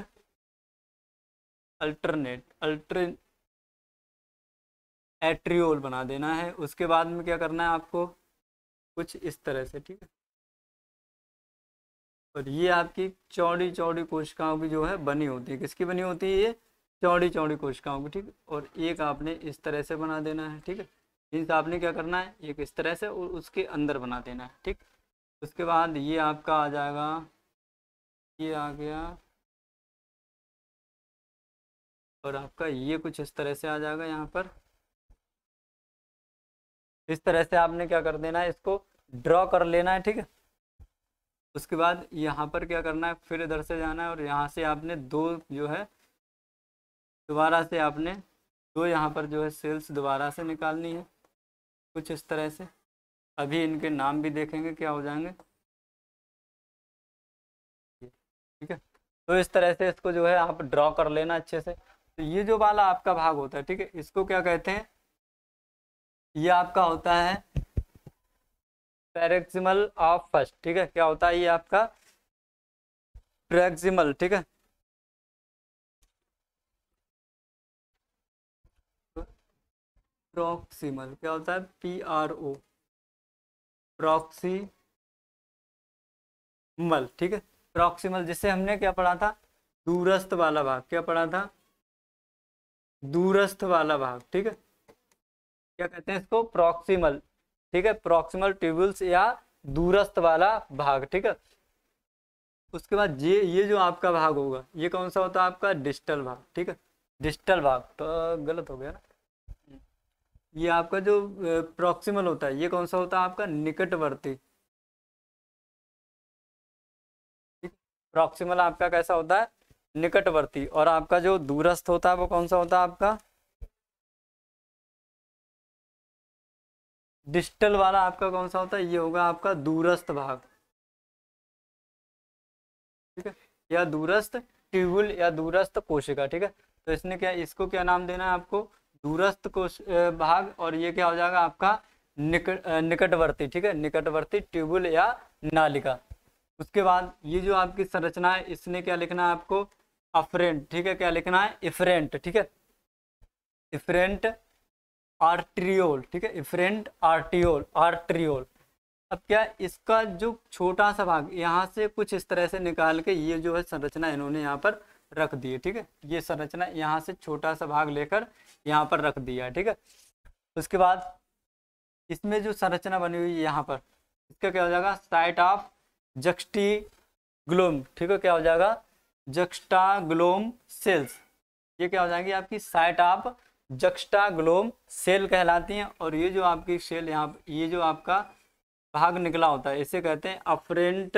अल्टरनेट अल्टर एट्रियोल बना देना है उसके बाद में क्या करना है आपको कुछ इस तरह से ठीक है और ये आपकी चौड़ी चौड़ी कोशिकाओं की जो है बनी होती है किसकी बनी होती है ये चौड़ी चौड़ी कोशिकाओं की ठीक और एक आपने इस तरह से बना देना है ठीक है मीन्स आपने क्या करना है एक इस तरह से और उसके अंदर बना देना है ठीक उसके बाद ये आपका आ जाएगा ये आ गया और आपका ये कुछ इस तरह से आ जाएगा यहाँ पर इस तरह से आपने क्या कर देना है इसको ड्रॉ कर लेना है ठीक है उसके बाद यहाँ पर क्या करना है फिर इधर से जाना है और यहाँ से आपने दो जो है दोबारा से आपने दो यहाँ पर जो है सेल्स दोबारा से निकालनी है कुछ इस तरह से अभी इनके नाम भी देखेंगे क्या हो जाएंगे ठीक है तो इस तरह से इसको जो है आप ड्रॉ कर लेना अच्छे से तो ये जो वाला आपका भाग होता है ठीक है इसको क्या कहते हैं ये आपका होता है पैरेक्सिमल ऑफ फर्स्ट ठीक है क्या होता है ये आपका प्रेक्सिमल ठीक है प्रोक्सीमल क्या होता है पी आर ओ प्रोक्सीमल ठीक है प्रोक्सीमल जिससे हमने क्या पढ़ा था दूरस्थ वाला भाग क्या पढ़ा था दूरस्थ वाला भाग ठीक है क्या कहते हैं इसको प्रॉक्सिमल ठीक है प्रॉक्सिमल ट्यूबुल्स या दूरस्थ वाला भाग ठीक है उसके बाद ये ये जो आपका भाग होगा ये कौन सा होता है आपका डिजिटल भाग ठीक है डिजिटल भाग तो गलत हो गया ना ये आपका जो प्रॉक्सिमल होता है ये कौन सा होता है आपका निकटवर्ती प्रॉक्सिमल आपका कैसा होता है निकटवर्ती और आपका जो दूरस्थ होता है वो कौन सा होता है आपका डिस्टल वाला आपका कौन सा होता है ये होगा आपका दूरस्थ भाग ठीक है या दूरस्थ ट्यूबुल या दूरस्थ कोशिका ठीक है तो इसने क्या इसको क्या नाम देना है आपको दूरस्थ कोश भाग और ये क्या हो जाएगा आपका निक निकटवर्ती ठीक है निकटवर्ती ट्यूबुल या नालिका उसके बाद ये जो आपकी संरचना है इसने क्या लिखना है आपको अफरेंट ठीक है क्या लिखना है इफरेंट ठीक है इफरेंट आर्ट्रियोल ठीक है इफरेंट आर्टियोल आर्ट्रियोल अब क्या इसका जो छोटा सा भाग यहाँ से कुछ इस तरह से निकाल के ये जो है संरचना इन्होंने यहाँ पर रख दी है ठीक है ये संरचना यहाँ से छोटा सा भाग लेकर यहाँ पर रख दिया ठीक है उसके बाद इसमें जो संरचना बनी हुई है यहाँ पर इसका क्या हो जाएगा साइट ऑफ जक्सटी ग्लोम ठीक है क्या हो जाएगा जक्स्टाग्लोम सेल्स ये क्या हो जाएंगी आपकी साइट आप जक्स्टाग्लोम सेल कहलाती हैं और ये जो आपकी सेल यहाँ ये जो आपका भाग निकला होता है इसे कहते हैं अफरेंट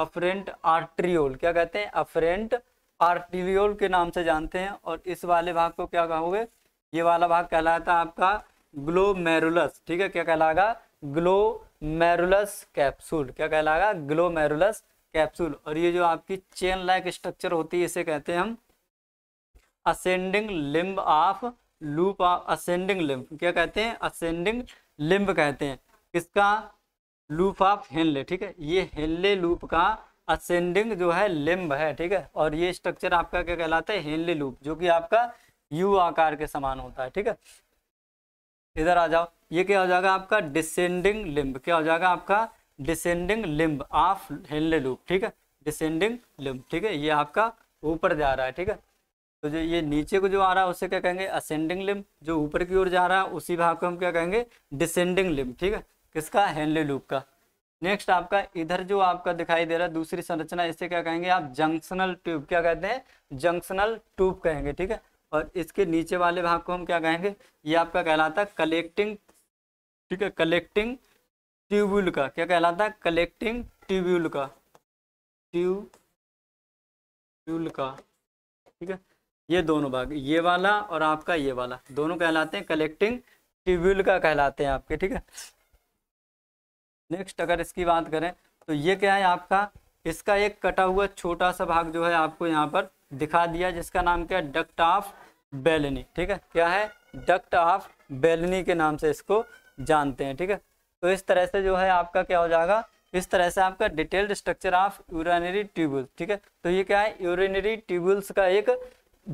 अफरेंट आर्ट्रियोल क्या कहते हैं अफरेंट आर्ट्रियोल के नाम से जानते हैं और इस वाले भाग को क्या कहोगे ये वाला भाग कहलाता है आपका ग्लोमेरुलस ठीक है क्या कहलाएगा ग्लोमेरुलस कैप्सूल क्या कहलाएगा ग्लोमेरुलस कैप्सूल और ये जो आपकी चेन लाइक स्ट्रक्चर होती है इसे कहते हैं हम ascending limb of loop of ascending limb क्या कहते हैं असेंडिंग लिम्ब कहते हैं किसका लूप ऑफ हेनले ठीक है ये हेनले लूप का असेंडिंग जो है लिम्ब है ठीक है और ये स्ट्रक्चर आपका क्या कहलाता है हेनले लूप जो कि आपका यू आकार के समान होता है ठीक है इधर आ जाओ ये क्या हो जाएगा आपका डिसेंडिंग लिम्ब क्या हो जाएगा आपका descending limb of Henle loop ठीक है डिसेंडिंग लिम्ब ठीक है ये आपका ऊपर जा रहा है ठीक है तो जो ये नीचे को जो आ रहा है उसे क्या कहेंगे असेंडिंग लिम्ब जो ऊपर की ओर जा रहा है उसी भाग को हम क्या कहेंगे डिसेंडिंग लिम्ब ठीक है किसका हेनले लूप का नेक्स्ट आपका इधर जो आपका दिखाई दे रहा है दूसरी संरचना इसे क्या कहेंगे आप जंक्शनल ट्यूब क्या कहते हैं जंक्शनल ट्यूब कहेंगे ठीक है और इसके नीचे वाले भाग को हम क्या कहेंगे ये आपका कहलाता है कलेक्टिंग ठीक है कलेक्टिंग ट्यूब्यूल का क्या कहलाता है कलेक्टिंग ट्यूब्यूल का ट्यूब्यूल का ठीक है ये दोनों भाग ये वाला और आपका ये वाला दोनों कहलाते हैं कलेक्टिंग ट्यूब्यूल का कहलाते हैं आपके ठीक है नेक्स्ट अगर इसकी बात करें तो ये क्या है आपका इसका एक कटा हुआ छोटा सा भाग जो है आपको यहाँ पर दिखा दिया जिसका नाम क्या है डक्ट ऑफ बेलनी ठीक है क्या है डक्ट ऑफ बेलनी के नाम से इसको जानते हैं ठीक है तो इस तरह से जो है आपका क्या हो जाएगा इस तरह से आपका detailed structure of urinary tubule ठीक है तो ये क्या है यूरिनरी ट्यूबुल्स का एक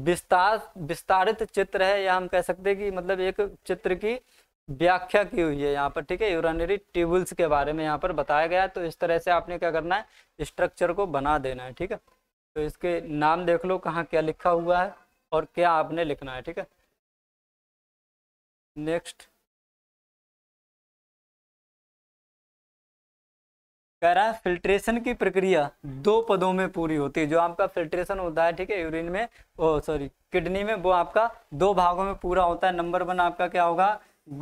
विस्तार विस्तारित चित्र है या हम कह सकते हैं कि मतलब एक चित्र की व्याख्या की हुई है यहाँ पर ठीक है यूरिनरी ट्यूबुल्स के बारे में यहाँ पर बताया गया है तो इस तरह से आपने क्या करना है स्ट्रक्चर को बना देना है ठीक है तो इसके नाम देख लो कहाँ क्या लिखा हुआ है और क्या आपने लिखना है ठीक है नेक्स्ट कह रहा है फिल्ट्रेशन की प्रक्रिया दो पदों में पूरी होती है जो आपका फिल्ट्रेशन होता है ठीक है यूरिन में ओ सॉरी किडनी में वो आपका दो भागों में पूरा होता है नंबर वन आपका क्या होगा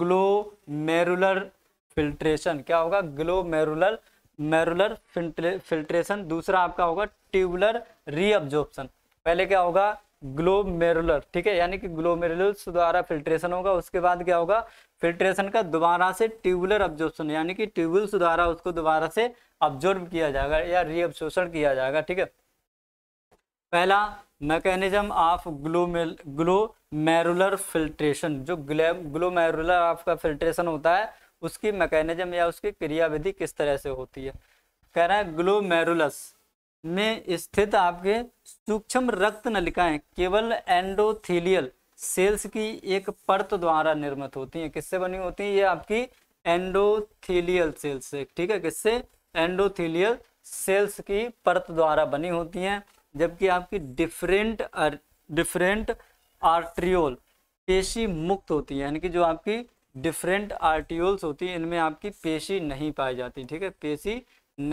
ग्लोमेरुलर फिल्ट्रेशन क्या होगा ग्लोमेरुलर मेरुलर फिल्ट्रेशन दूसरा आपका होगा ट्यूबुलर रीअब्जॉर्प्शन पहले क्या होगा ग्लोमेरुलर ठीक है यानी कि ग्लोमेरुलर द्वारा फिल्ट्रेशन होगा उसके बाद क्या होगा फिल्ट्रेशन का दोबारा से ट्यूबुलर ऑब्जॉर्प्शन यानी कि ट्यूबुल्स द्वारा उसको दोबारा से ऑब्जॉर्ब किया जाएगा या रीअब्सॉर्प्शन किया जाएगा ठीक है पहला मैकेनिज्म ऑफ ग्लोमेल ग्लोमेरुलर फिल्ट्रेशन जो ग्लोमेरुलर आपका फिल्ट्रेशन होता है उसकी मैकेनिज्म या उसकी क्रियाविधि किस तरह से होती है कह रहा है ग्लोमेरुलस में स्थित आपके सूक्ष्म रक्त नलिकाएं केवल एंडोथीलियल सेल्स की एक परत द्वारा निर्मित होती है किससे बनी होती है ये आपकी एंडोथीलियल सेल्स से ठीक है किससे एंडोथीलियल सेल्स की परत द्वारा बनी होती हैं जबकि आपकी डिफरेंट डिफरेंट आर्ट्रियोल पेशी मुक्त होती है यानी कि जो आपकी डिफरेंट आर्टियोल्स होती है इनमें आपकी पेशी नहीं पाई जाती ठीक है पेशी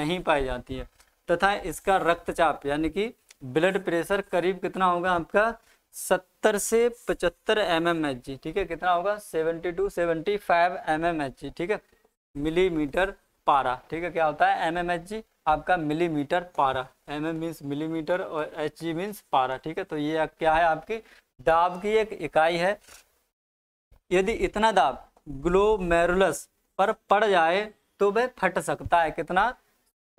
नहीं पाई जाती है तथा इसका रक्तचाप यानी कि ब्लड प्रेशर करीब कितना होगा आपका सत्तर से पचहत्तर एम एम एच जी ठीक है कितना होगा seventy two seventy five M M H G ठीक है मिलीमीटर पारा ठीक है क्या होता है एम एम एच जी आपका मिलीमीटर पारा एम एम मीन्स मिलीमीटर और एच जी मीन्स पारा ठीक है तो ये क्या है आपकी दाब की एक इकाई है यदि इतना दाब ग्लोमेरुलस पर पड़ जाए तो वह फट सकता है कितना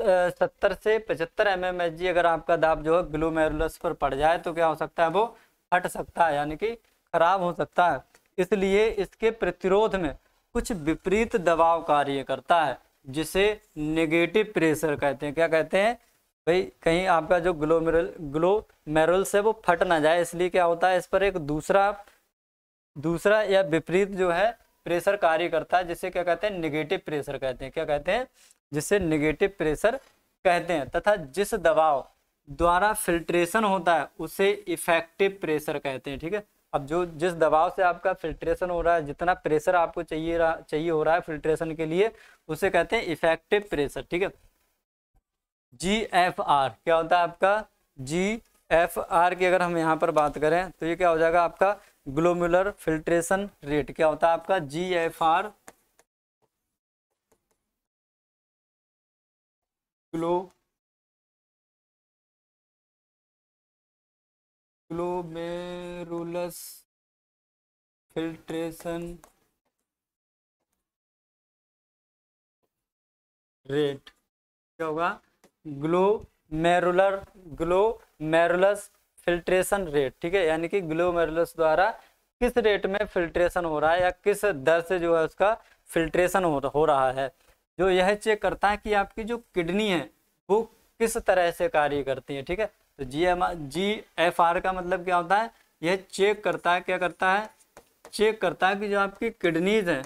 सत्तर से पचहत्तर एम एम एच जी अगर आपका दाब जो है ग्लोमेरुलस पर पड़ जाए तो क्या हो सकता है वो हट सकता है यानी कि खराब हो सकता है इसलिए इसके प्रतिरोध में कुछ विपरीत दबाव कार्य करता है जिसे नेगेटिव प्रेशर कहते हैं क्या कहते हैं भाई कहीं आपका जो ग्लोमेरल ग्लोमेरुल्स है वो फट ना जाए इसलिए क्या होता है इस पर एक दूसरा दूसरा या विपरीत जो है प्रेशर कार्य करता है जिसे क्या कहते हैं निगेटिव प्रेशर कहते हैं क्या कहते हैं जिसे निगेटिव प्रेशर कहते हैं तथा जिस दबाव द्वारा फिल्ट्रेशन होता है उसे इफेक्टिव प्रेशर कहते हैं ठीक है अब जो जिस दबाव से आपका फिल्ट्रेशन हो रहा है जितना प्रेशर आपको चाहिए चाहिए हो रहा है फिल्ट्रेशन के लिए उसे कहते हैं इफेक्टिव प्रेशर ठीक है जी एफ आर क्या होता है आपका जी एफ आर की अगर हम यहाँ पर बात करें तो ये क्या हो जाएगा आपका ग्लोमुलर फिल्ट्रेशन रेट क्या होता है आपका जी एफ आर ग्लो ग्लोमेरुलस फिल्ट्रेशन रेट क्या होगा ग्लोमेरुलर ग्लोमेरुलस फिल्ट्रेशन रेट ठीक है यानी कि ग्लोमेरुलस द्वारा किस रेट में फिल्ट्रेशन हो रहा है या किस दर से जो है उसका फिल्ट्रेशन हो, हो रहा है जो यह चेक करता है कि आपकी जो किडनी है वो किस तरह से कार्य करती है ठीक है तो G M G F R का मतलब क्या होता है यह चेक करता है क्या करता है चेक करता है कि जो आपकी किडनीज हैं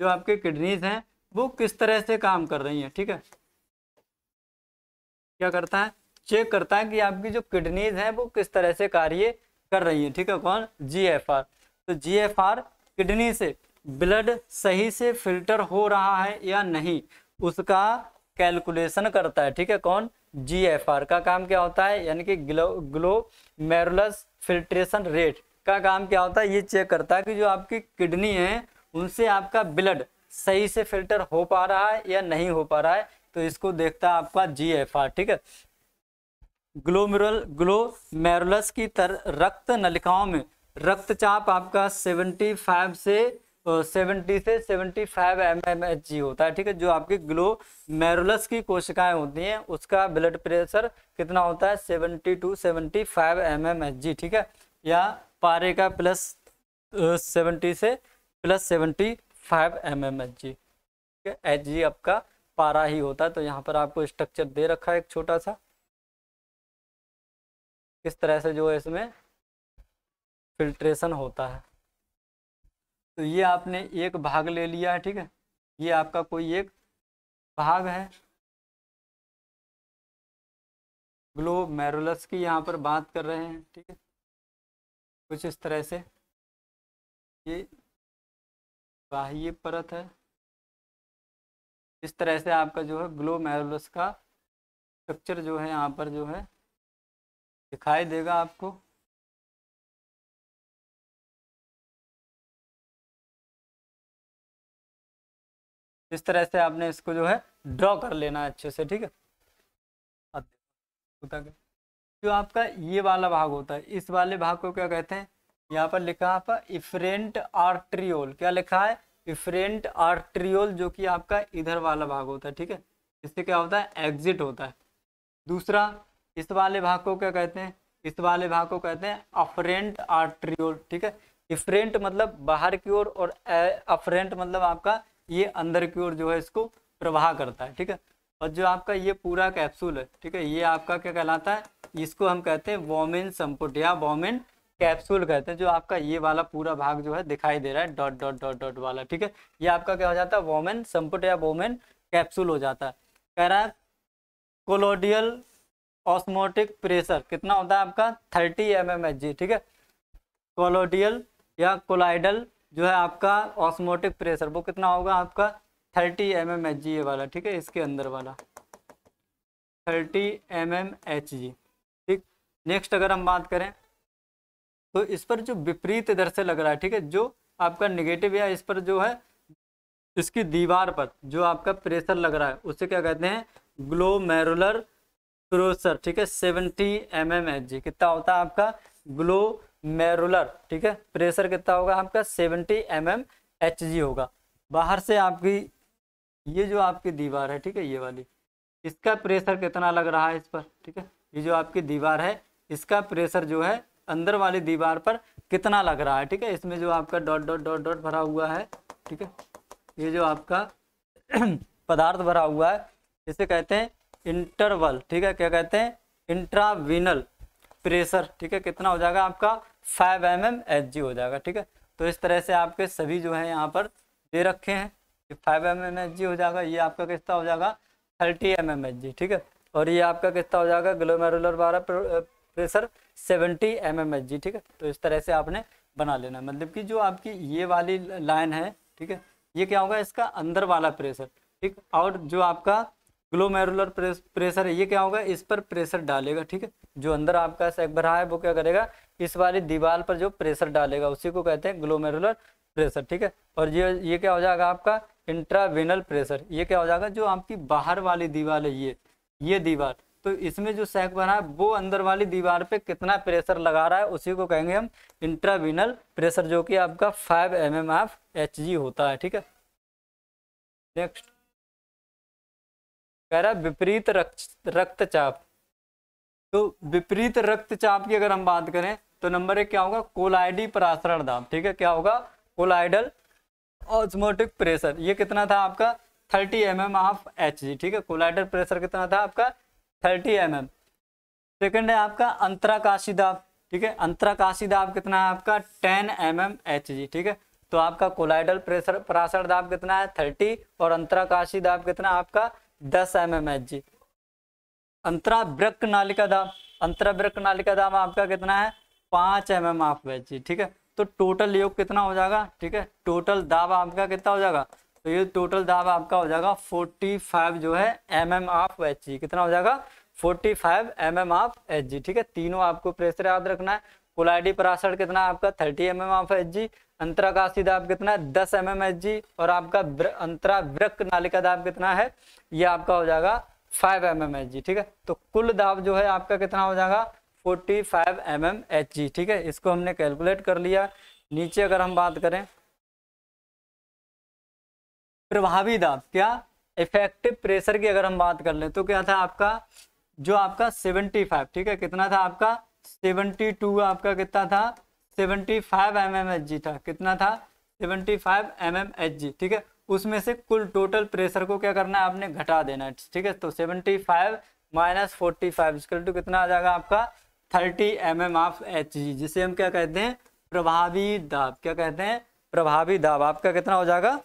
जो आपकी किडनीज हैं वो किस तरह से काम कर रही हैं ठीक है क्या करता है चेक करता है कि आपकी जो किडनीज हैं वो किस तरह से कार्य कर रही हैं ठीक है कौन जी एफ आर तो जी एफ आर किडनी से ब्लड सही से फिल्टर हो रहा है या नहीं उसका कैलकुलेशन करता है ठीक है कौन जी एफ आर का काम क्या होता है यानी कि ग्लो ग्लोमेरुलस फिल्ट्रेशन रेट का काम क्या होता है ये चेक करता है कि जो आपकी किडनी है उनसे आपका ब्लड सही से फिल्टर हो पा रहा है या नहीं हो पा रहा है तो इसको देखता है आपका जी एफ आर ठीक है ग्लो ग्लोमेरुलस की तरह रक्त नलिकाओं में रक्तचाप आपका 75 से सेवेंटी से seventy five M M H G होता है ठीक है जो आपके ग्लो मेरुलस की कोशिकाएं होती हैं उसका ब्लड प्रेशर कितना होता है seventy two seventy five M M H G ठीक है या पारे का प्लस सेवेंटी से plus seventy five M M H G ठीक है एच जी आपका पारा ही होता है तो यहाँ पर आपको स्ट्रक्चर दे रखा है एक छोटा सा किस तरह से जो है इसमें फिल्ट्रेशन होता है तो ये आपने एक भाग ले लिया है ठीक है ये आपका कोई एक भाग है ग्लो मैरुलस की यहाँ पर बात कर रहे हैं ठीक है कुछ इस तरह से ये बाह्य परत है इस तरह से आपका जो है ग्लो मैरुलस का स्ट्रक्चर जो है यहाँ पर जो है दिखाई देगा आपको इस तरह से आपने इसको जो है ड्रॉ कर लेना अच्छे से ठीक है जो आपका ये वाला भाग होता है इस वाले भाग को क्या कहते हैं यहाँ पर लिखा आपका इफरेंट आर्ट्रियोल क्या लिखा है इफरेंट आर्ट्रियोल जो कि आपका इधर वाला भाग होता है ठीक है इससे क्या होता है एग्जिट होता है दूसरा इस वाले भाग को क्या कहते हैं इस वाले भाग को कहते हैं अफरेंट आर्ट्रियोल ठीक है इफरेंट मतलब बाहर की ओर और अफरेंट मतलब आपका ये अंदर की ओर जो है इसको प्रवाह करता है ठीक है और जो आपका ये पूरा कैप्सूल है ठीक है ये आपका क्या कहलाता है इसको हम कहते हैं वोमेन संपुट या वोमेन कैप्सूल कहते हैं जो आपका ये वाला पूरा भाग जो है दिखाई दे रहा है डॉट डॉट डॉट डॉट वाला ठीक है ये आपका क्या हो जाता है वोमेन संपुट या वोमेन कैप्सूल हो जाता है कह रहा है कोलोडियल ऑस्मोटिक प्रेशर कितना होता है आपका thirty M M H G ठीक है कोलोडियल या कोलाइडल जो है आपका ऑस्मोटिक प्रेशर वो कितना होगा आपका thirty M M H G ये वाला ठीक है इसके अंदर वाला thirty M M H G ठीक नेक्स्ट अगर हम बात करें तो इस पर जो विपरीत इधर से लग रहा है ठीक है जो आपका निगेटिव या इस पर जो है इसकी दीवार पर जो आपका प्रेशर लग रहा है उसे क्या कहते हैं ग्लोमेरुलर प्रोसर ठीक है seventy M M H G कितना होता है आपका ग्लो मेरुलर ठीक है प्रेशर कितना होगा आपका seventy M M H G होगा बाहर से आपकी ये जो आपकी दीवार है ठीक है ये वाली इसका प्रेशर कितना लग रहा है इस पर ठीक है ये जो आपकी दीवार है इसका प्रेशर जो है अंदर वाली दीवार पर कितना लग रहा है ठीक है इसमें जो आपका डॉट डॉट डॉट डॉट भरा हुआ है ठीक है ये जो आपका पदार्थ भरा हुआ है इसे कहते हैं इंटरवल ठीक है क्या कहते हैं इंट्रावीनल प्रेशर ठीक है कितना हो जाएगा आपका five M M H G हो जाएगा ठीक है तो इस तरह से आपके सभी जो है यहाँ पर दे रखे हैं कि five M M H G हो जाएगा ये आपका किस्ता हो जाएगा thirty M M H G ठीक है और ये आपका किस्ता हो जाएगा ग्लोमेरुलर वाला pressure seventy M M H G ठीक है तो इस तरह से आपने बना लेना मतलब कि जो आपकी ये वाली लाइन है ठीक है ये क्या होगा इसका अंदर वाला प्रेशर ठीक और जो आपका ग्लोमेरुलर प्रेशर है ये क्या होगा इस पर प्रेशर डालेगा ठीक है जो अंदर आपका सेक भरा है वो क्या करेगा इस वाली दीवार पर जो प्रेशर डालेगा उसी को कहते हैं ग्लोमेरुलर प्रेशर ठीक है और ये ये क्या हो जाएगा आपका इंट्रावेनल प्रेशर ये क्या हो जाएगा जो आपकी बाहर वाली दीवार है ये ये दीवार तो इसमें जो सैक बना है वो अंदर वाली दीवार पे कितना प्रेशर लगा रहा है उसी को कहेंगे हम इंट्राविनल प्रेशर जो कि आपका five M M of H G होता है ठीक है नेक्स्ट कह रहा है विपरीत रक्त रक्तचाप तो विपरीत रक्तचाप की अगर हम बात करें तो नंबर एक क्या होगा कोलाइडी परासरण दाब ठीक है क्या होगा कोलाइडल ऑस्मोटिक प्रेशर ये कितना था आपका 30 M M of H G ठीक है कोलाइडल प्रेशर कितना था आपका 30 एम एम सेकेंड है आपका अंतराकाशी दाब ठीक है अंतराकाशी दाब कितना है आपका 10 एम एम एच जी ठीक है तो आपका कोलाइडल प्रेशर परासर दाब कितना है 30 और अंतराकाशी दाब कितना आपका 10 एम एम एच जी अंतराब्रक नालिका दाम अंतराब्रक नालिका दाम आपका कितना है पाँच एम एम आप जी ठीक है तो टोटल योग कितना हो जाएगा ठीक है टोटल दाब आपका कितना हो जाएगा तो ये टोटल दाब आपका हो जाएगा 45 जो है एम एम आप एच जी कितना हो जाएगा 45 फाइव एम एम आप एच जी ठीक है तीनों आपको प्रेशर याद रखना है कोलाइडी परासर कितना आपका 30 M M of H G अंतराकाशी दाब कितना है दस एम एम एच जी और आपका अंतरा ब्रक नालिका दाब कितना है ये आपका हो जाएगा five M M H G ठीक है तो कुल दाब जो है आपका कितना हो जाएगा forty five M M H G ठीक है इसको हमने कैलकुलेट कर लिया नीचे अगर हम बात करें प्रभावी दाब क्या इफेक्टिव प्रेशर की अगर हम बात कर लें तो क्या था आपका जो आपका सेवेंटी फाइव ठीक है कितना था आपका सेवेंटी टू आपका कितना था seventy five M M H G था कितना था seventy five M M H G ठीक है उसमें से कुल टोटल प्रेशर को क्या करना है आपने घटा देना है ठीक है तो seventy five minus forty five to कितना आ जाएगा आपका thirty M M of H G जिसे हम क्या कहते हैं प्रभावी दाब क्या कहते हैं प्रभावी दाब आपका कितना हो जाएगा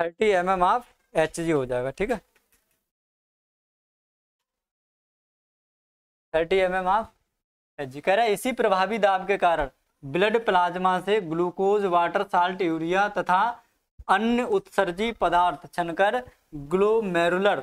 thirty M M of H G हो जाएगा ठीक है thirty M M of H G कह रहा है इसी प्रभावी दाब के कारण ब्लड प्लाज्मा से ग्लूकोज वाटर साल्ट यूरिया तथा अन्य उत्सर्जी पदार्थ छनकर ग्लोमेरुलर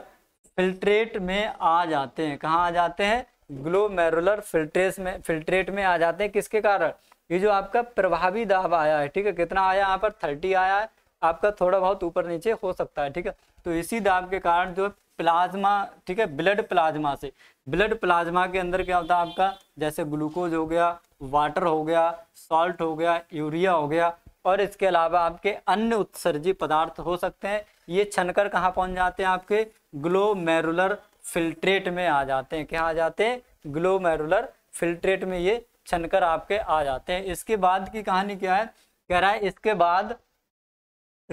फिल्ट्रेट में आ जाते हैं कहाँ आ जाते हैं ग्लोमेरुलर फिल्ट्रेस में फिल्ट्रेट में आ जाते हैं किसके कारण ये जो आपका प्रभावी दाब आया है ठीक है कितना आया यहाँ पर थर्टी आया है आपका थोड़ा बहुत ऊपर नीचे हो सकता है ठीक है तो इसी दाब के कारण जो प्लाज्मा ठीक है ब्लड प्लाज्मा से ब्लड प्लाज्मा के अंदर क्या होता है आपका जैसे ग्लूकोज हो गया वाटर हो गया सॉल्ट हो गया यूरिया हो गया और इसके अलावा आपके अन्य उत्सर्जी पदार्थ हो सकते हैं ये छनकर कहाँ पहुँच जाते हैं आपके ग्लोमेरुलर फिल्ट्रेट में आ जाते हैं क्या आ जाते हैं ग्लोमेरुलर फिल्ट्रेट में ये छनकर आपके आ जाते हैं इसके बाद की कहानी क्या है कह रहा है इसके बाद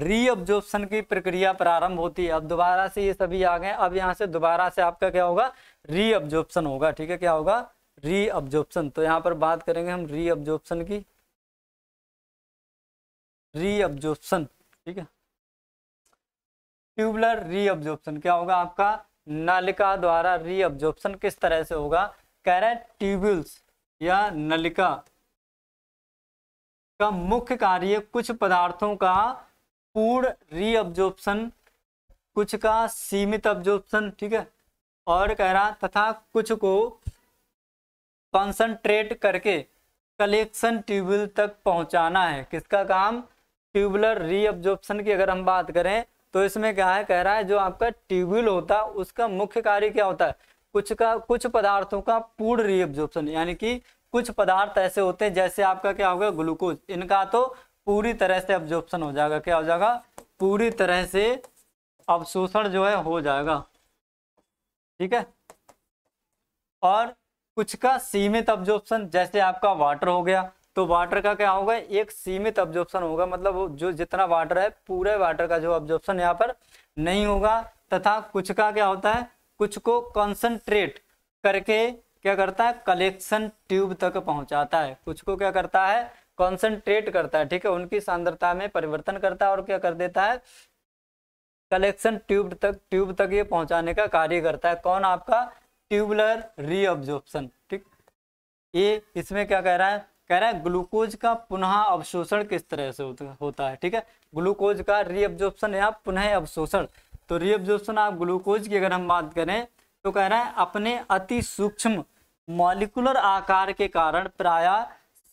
रीअब्जॉर्प्शन की प्रक्रिया प्रारंभ होती है अब दोबारा से ये सभी आ गए अब यहाँ से दोबारा से आपका क्या होगा रीअब्जॉर्प्शन होगा ठीक है क्या होगा रीअब्जॉर्प्शन तो यहाँ पर बात करेंगे हम रीअब्जॉर्प्शन की रीअब्जॉर्प्शन ठीक है ट्यूबुलर रीअब्जॉर्प्शन क्या होगा आपका नलिका द्वारा रीअब्जॉर्प्शन किस तरह से होगा कह रहे ट्यूबुल्स या नलिका का मुख्य कार्य कुछ पदार्थों का पूर्ण रीअब्जॉर्प्शन कुछ का सीमित अब्जॉर्प्शन ठीक है और कह रहा तथा कुछ को कॉन्सनट्रेट करके कलेक्शन ट्यूबल तक पहुंचाना है किसका काम ट्यूबुलर रीअब्जॉर्प्शन की अगर हम बात करें तो इसमें क्या है कह रहा है जो आपका ट्यूबवेल होता है उसका मुख्य कार्य क्या होता है कुछ का कुछ पदार्थों का पूर्ण रीअब्जॉर्प्शन यानी कि कुछ पदार्थ ऐसे होते हैं जैसे आपका क्या होगा ग्लूकोज इनका तो पूरी तरह से ऑब्जॉर्प्शन हो जाएगा क्या हो जाएगा पूरी तरह से अवशोषण जो है हो जाएगा ठीक है और कुछ का सीमित ऑब्जॉर्प्शन जैसे आपका वाटर हो गया तो वाटर का क्या होगा एक सीमित ऑब्जॉर्प्शन होगा मतलब जो जितना वाटर है पूरे वाटर का जो ऑब्जॉर्प्शन यहाँ पर नहीं होगा तथा कुछ का क्या होता है कुछ को कंसंट्रेट करके क्या करता है कलेक्शन ट्यूब तक पहुंचाता है कुछ को क्या करता है कॉन्सेंट्रेट करता है ठीक है उनकी सांद्रता में परिवर्तन करता है और क्या कर देता है कलेक्शन ट्यूब तक ट्यूब तक ये पहुंचाने का कार्य करता है कौन आपका ट्यूबुलर रीअब्जॉर्प्शन ठीक ये इसमें क्या कह रहा है कह रहा है ग्लूकोज का पुनः अवशोषण किस तरह से होता है ठीक है ग्लूकोज का रीअब्जॉर्प्शन या पुनः अवशोषण तो रीअब्जॉर्प्शन आप ग्लूकोज की अगर हम बात करें तो कह रहा है अपने अति सूक्ष्म मॉलिकुलर आकार के कारण प्रायः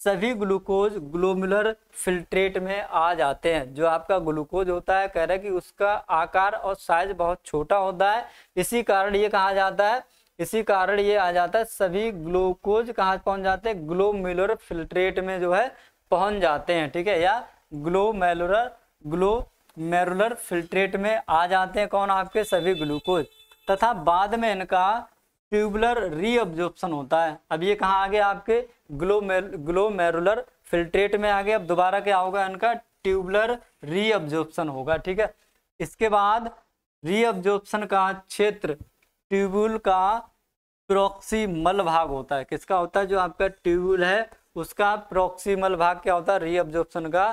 सभी ग्लूकोज ग्लोमुलर फिल्ट्रेट में आ जाते हैं जो आपका ग्लूकोज होता है कह रहा है कि उसका आकार और साइज बहुत छोटा होता है इसी कारण ये कहा जाता है इसी कारण ये आ जाता है सभी ग्लूकोज कहाँ पहुंच जाते हैं ग्लोमुलर फिल्ट्रेट में जो है पहुंच जाते हैं ठीक है या ग्लो ग्लोमेरुलर फिल्ट्रेट में आ जाते हैं कौन आपके सभी ग्लूकोज तथा बाद में इनका ट्यूबुलर रीअब्जॉर्प्शन होता है अब ये कहाँ आ गया आपके ग्लोमेरुलर फिल्ट्रेट में आ गया अब दोबारा क्या होगा इनका ट्यूबुलर रीअब्जॉर्प्शन होगा ठीक है इसके बाद रीअब्जॉर्प्शन का क्षेत्र ट्यूबुल का प्रोक्सीमल भाग होता है किसका होता है जो आपका ट्यूबुल है उसका प्रोक्सीमल भाग क्या होता है रीअब्जॉर्प्शन का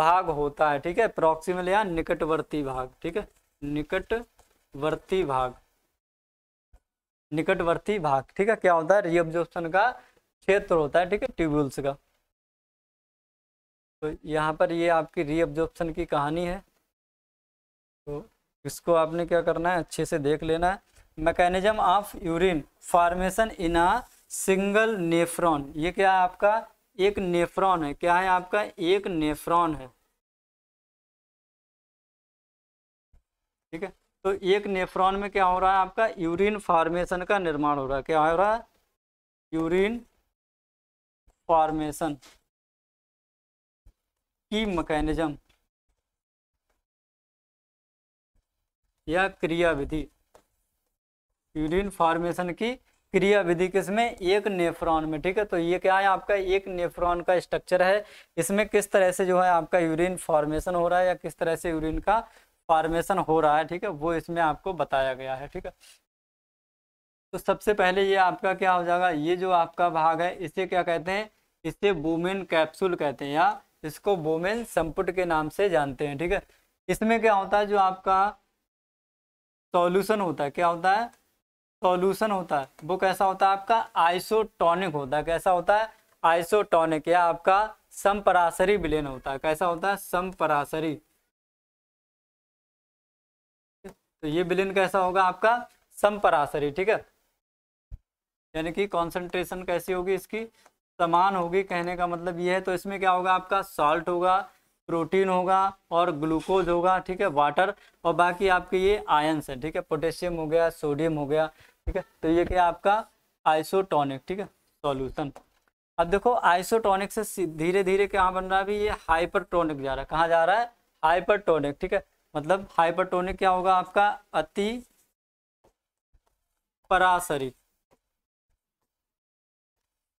भाग होता है ठीक है प्रोक्सीमल या निकटवर्ती भाग ठीक है निकटवर्ती भाग निकटवर्ती भाग ठीक है क्या होता है रीअब्जॉर्प्शन का क्षेत्र होता है ठीक है ट्यूब्यूल्स का तो यहाँ पर ये आपकी रीअब्जॉर्प्शन की कहानी है तो इसको आपने क्या करना है अच्छे से देख लेना है mechanism of urine formation in a single nephron ये क्या है आपका एक नेफ्रॉन है क्या है आपका एक नेफ्रॉन है ठीक है तो एक नेफ्रॉन में क्या हो रहा है आपका यूरिन फॉर्मेशन का निर्माण हो रहा है क्या हो रहा है यूरिन फॉर्मेशन की मैकेनिज्म या क्रियाविधि यूरिन फॉर्मेशन की क्रियाविधि किसमें एक नेफ्रॉन में ठीक है तो ये क्या है आपका एक नेफ्रॉन का स्ट्रक्चर है इसमें किस तरह से जो है आपका यूरिन फॉर्मेशन हो रहा है या किस तरह से यूरिन का फॉर्मेशन हो रहा है ठीक है वो इसमें आपको बताया गया है ठीक है तो सबसे पहले ये आपका क्या हो जाएगा ये जो आपका भाग है इसे क्या कहते हैं इसे बोमेन कैप्सूल कहते हैं या इसको बोमेन संपुट के नाम से जानते हैं ठीक है इसमें क्या होता है जो आपका सॉल्यूशन होता है क्या होता है सॉल्यूशन होता है वो कैसा होता है आपका आइसोटॉनिक होता है कैसा होता है आइसोटॉनिक या आपका संपरासरी बिलेन होता है कैसा होता है संपरासरी तो ये बिलेन कैसा होगा आपका संपरासरी ठीक है यानी कि कॉन्सेंट्रेशन कैसी होगी इसकी समान होगी कहने का मतलब ये है तो इसमें क्या होगा आपका सॉल्ट होगा प्रोटीन होगा और ग्लूकोज होगा ठीक है वाटर और बाकी आपके ये आयंस है ठीक है पोटेशियम हो गया सोडियम हो गया ठीक है तो ये क्या आपका आइसोटॉनिक ठीक है सॉल्यूशन अब देखो आइसोटॉनिक से धीरे धीरे क्या बन रहा है अभी ये हाइपरटोनिक जा रहा है कहाँ जा रहा है हाइपरटोनिक ठीक है मतलब हाइपरटोनिक क्या होगा आपका अति पराशरी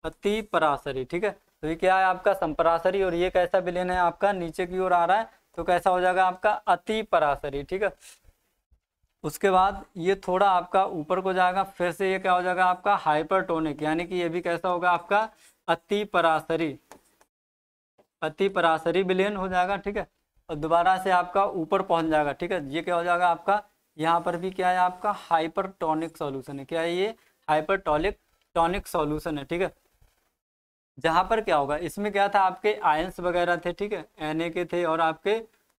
अति पराशरी ठीक है तो ये क्या है आपका संपराशरी और ये कैसा विलयन है आपका नीचे की ओर आ रहा है तो कैसा हो जाएगा आपका अति पराशरी ठीक है उसके बाद ये थोड़ा आपका ऊपर को जाएगा फिर से ये क्या हो जाएगा आपका हाइपरटोनिक यानी कि ये भी कैसा होगा आपका अति पराशरी अति पराशरी विलयन हो जाएगा ठीक है और दोबारा से आपका ऊपर पहुंच जाएगा ठीक है ये क्या हो जाएगा आपका यहाँ पर भी क्या है आपका हाइपरटोनिक सॉल्यूशन है क्या है ये हाइपरटोलिक टॉनिक सॉल्यूशन है ठीक है जहाँ पर क्या होगा इसमें क्या था आपके आयंस वगैरह थे ठीक है एन के थे और आपके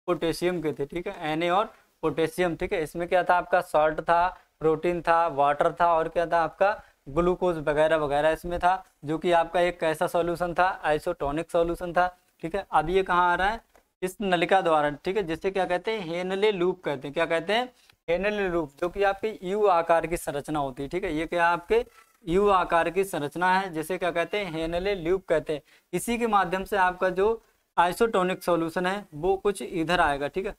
पोटेशियम के थे ठीक है एन और पोटेशियम ठीक है इसमें क्या था आपका सॉल्ट था प्रोटीन था वाटर था और क्या था आपका ग्लूकोज वगैरह वगैरह इसमें था जो कि आपका एक कैसा सॉल्यूशन था आइसोटोनिक सॉल्यूशन था ठीक है अब ये कहाँ आ रहा है इस नलिका द्वारा ठीक है जिसे क्या कहते हैं हेनले लूप कहते हैं क्या कहते हैं हेनले लूप जो कि आपके यू आकार की संरचना होती है ठीक है ये क्या आपके यू आकार की संरचना है जिसे क्या कहते हैं हेनले ल्यूब कहते हैं इसी के माध्यम से आपका जो आइसोटोनिक सॉल्यूशन है वो कुछ इधर आएगा ठीक है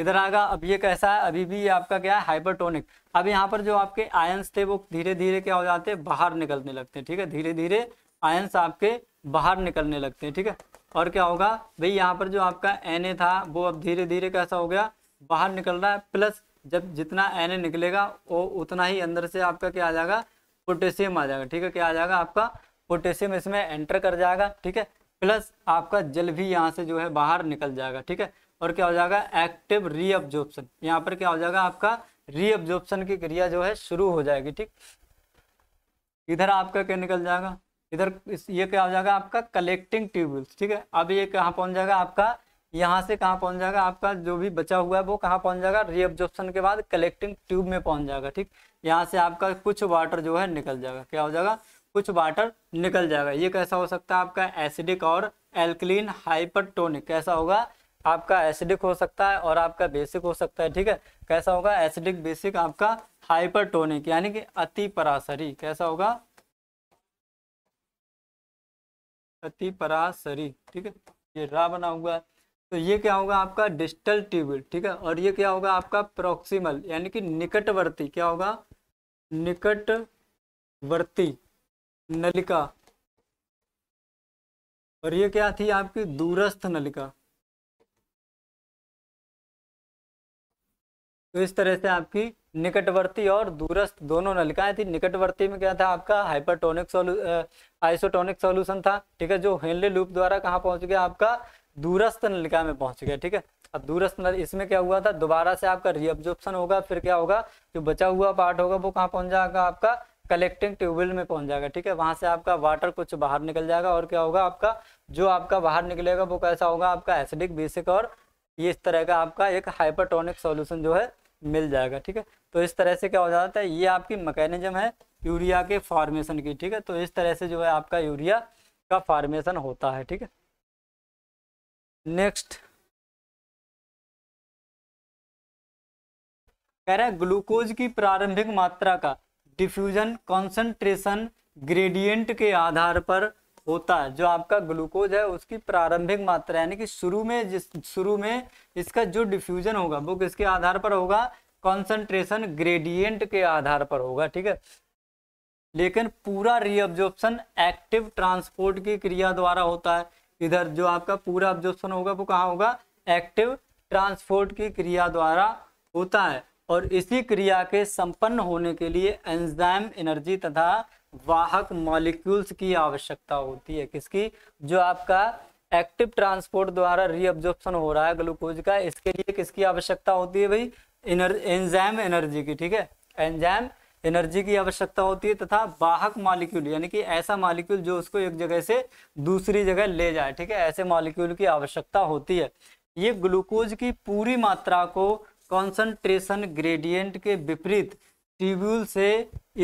इधर आएगा अब ये कैसा है अभी भी ये आपका क्या है हाइपरटोनिक अब यहाँ पर जो आपके आयंस थे वो धीरे धीरे क्या हो जाते हैं बाहर निकलने लगते हैं ठीक है धीरे धीरे आयंस आपके बाहर निकलने लगते हैं ठीक है और क्या होगा भाई यहाँ पर जो आपका एन था वो अब धीरे धीरे कैसा हो गया बाहर निकल रहा है प्लस जब जितना एन निकलेगा वो उतना ही अंदर से आपका क्या आ जाएगा पोटेशियम आ जाएगा ठीक है क्या आ जाएगा आपका पोटेशियम इसमें एंटर कर जाएगा ठीक है प्लस आपका जल भी यहाँ से जो है बाहर निकल जाएगा ठीक है और क्या हो जाएगा एक्टिव रीअब्जॉर्प्शन यहाँ पर क्या हो जाएगा आपका रीअब्जॉर्प्शन की क्रिया जो है शुरू हो जाएगी ठीक इधर आपका क्या निकल जाएगा इधर ये क्या हो जाएगा आपका कलेक्टिंग ट्यूबवेल्स ठीक है अब ये कहाँ पहुंच जाएगा आपका यहाँ से कहाँ पहुँच जाएगा आपका जो भी बचा हुआ है वो कहाँ पहुँच जाएगा रीअब्जॉर्प्शन के बाद कलेक्टिंग ट्यूब में पहुँच जाएगा ठीक यहाँ से आपका कुछ वाटर जो है निकल जाएगा क्या हो जाएगा कुछ वाटर निकल जाएगा ये कैसा हो सकता है आपका एसिडिक और एल्कलीन हाइपरटोनिक कैसा होगा आपका एसिडिक हो सकता है और आपका बेसिक हो सकता है ठीक है कैसा होगा एसिडिक बेसिक आपका हाइपरटोनिक यानी कि अति परासरी कैसा होगा अति परासरी ठीक है ये रा बना हुआ है तो ये क्या होगा आपका डिस्टल ट्यूब्यूल ठीक है और ये क्या होगा आपका प्रोक्सीमल यानी कि निकटवर्ती क्या होगा निकटवर्ती नलिका और ये क्या थी आपकी दूरस्थ नलिका तो इस तरह से आपकी निकटवर्ती और दूरस्थ दोनों नलिकाएं थी निकटवर्ती में क्या था आपका हाइपरटोनिक सोल्यू आइसोटोनिक सॉल्यूशन था ठीक है जो हेनले लूप द्वारा कहाँ पहुंच गया आपका दूरस्थ नलिका में पहुंच गए ठीक है अब दूरस्थ नल इसमें क्या हुआ था दोबारा से आपका रिअब्जॉर्प्शन होगा फिर क्या होगा जो बचा हुआ पार्ट होगा वो कहाँ पहुंच जाएगा आपका कलेक्टिंग ट्यूबवेल में पहुंच जाएगा ठीक है वहां से आपका वाटर कुछ बाहर निकल जाएगा और क्या होगा आपका जो आपका बाहर निकलेगा वो कैसा होगा आपका एसिडिक बेसिक और ये इस तरह का आपका एक हाइपरटोनिक सॉल्यूशन जो है मिल जाएगा ठीक है तो इस तरह से क्या हो जाता है ये आपकी मैकेनिज्म है यूरिया के फॉर्मेशन की ठीक है तो इस तरह से जो है आपका यूरिया का फॉर्मेशन होता है ठीक है नेक्स्ट कह रहा है ग्लूकोज की प्रारंभिक मात्रा का डिफ्यूजन कॉन्सेंट्रेशन ग्रेडियंट के आधार पर होता है जो आपका ग्लूकोज है उसकी प्रारंभिक मात्रा यानी कि शुरू में जिस शुरू में इसका जो डिफ्यूजन होगा वो किसके आधार पर होगा कॉन्सेंट्रेशन ग्रेडियंट के आधार पर होगा ठीक है लेकिन पूरा रीअब्जॉर्प्शन एक्टिव ट्रांसपोर्ट की क्रिया द्वारा होता है इधर जो आपका पूरा ऑब्जॉर्प्शन होगा वो कहाँ होगा एक्टिव ट्रांसपोर्ट की क्रिया द्वारा होता है और इसी क्रिया के संपन्न होने के लिए एंजाइम एनर्जी तथा वाहक मॉलिक्यूल्स की आवश्यकता होती है किसकी जो आपका एक्टिव ट्रांसपोर्ट द्वारा रीअब्जॉर्प्शन हो रहा है ग्लूकोज का इसके लिए किसकी आवश्यकता होती है भाई एनर एंजाइम एनर्जी की ठीक है एंजाइम एनर्जी की आवश्यकता होती है तथा वाहक मालिक्यूल यानी कि ऐसा मालिक्यूल जो उसको एक जगह से दूसरी जगह ले जाए ठीक है ऐसे मालिक्यूल की आवश्यकता होती है ये ग्लूकोज की पूरी मात्रा को कॉन्सेंट्रेशन ग्रेडियंट के विपरीत ट्यूब्यूल से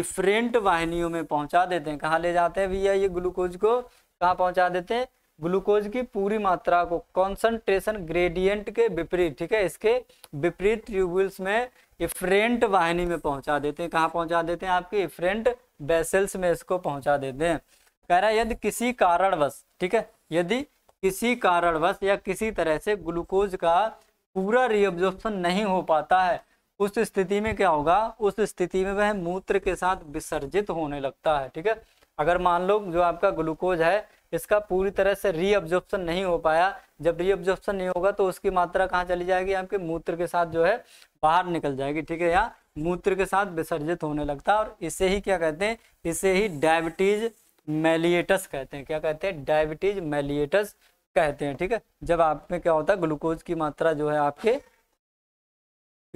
इफ्रेंट वाहिनियों में पहुंचा देते हैं कहाँ ले जाते हैं भैया ये ग्लूकोज को कहाँ पहुंचा देते हैं ग्लूकोज की पूरी मात्रा को कॉन्सेंट्रेशन ग्रेडियंट के विपरीत ठीक है इसके विपरीत ट्यूब्यूल्स में इफ्रेंट वाहिनी में पहुंचा देते हैं कहाँ पहुंचा देते हैं आपके इफ्रेंट बेसल्स में इसको पहुंचा देते हैं कह रहा है यदि किसी कारणवश ठीक है यदि किसी कारणवश या किसी तरह से ग्लूकोज का पूरा रिओब्जॉर्प्शन नहीं हो पाता है उस स्थिति में क्या होगा उस स्थिति में वह मूत्र के साथ विसर्जित होने लगता है ठीक है अगर मान लो जो आपका ग्लूकोज है इसका पूरी तरह से रीअब्जॉर्प्शन नहीं हो पाया जब रीऑब्जॉर्प्शन नहीं होगा तो उसकी मात्रा कहाँ चली जाएगी आपके मूत्र के साथ जो है बाहर निकल जाएगी ठीक है या मूत्र के साथ विसर्जित होने लगता है और इसे ही क्या कहते हैं इसे ही डायबिटीज मेलिएटस कहते हैं क्या कहते हैं डायबिटीज मेलिएटस कहते हैं ठीक है जब आप में क्या होता है ग्लूकोज की मात्रा जो है आपके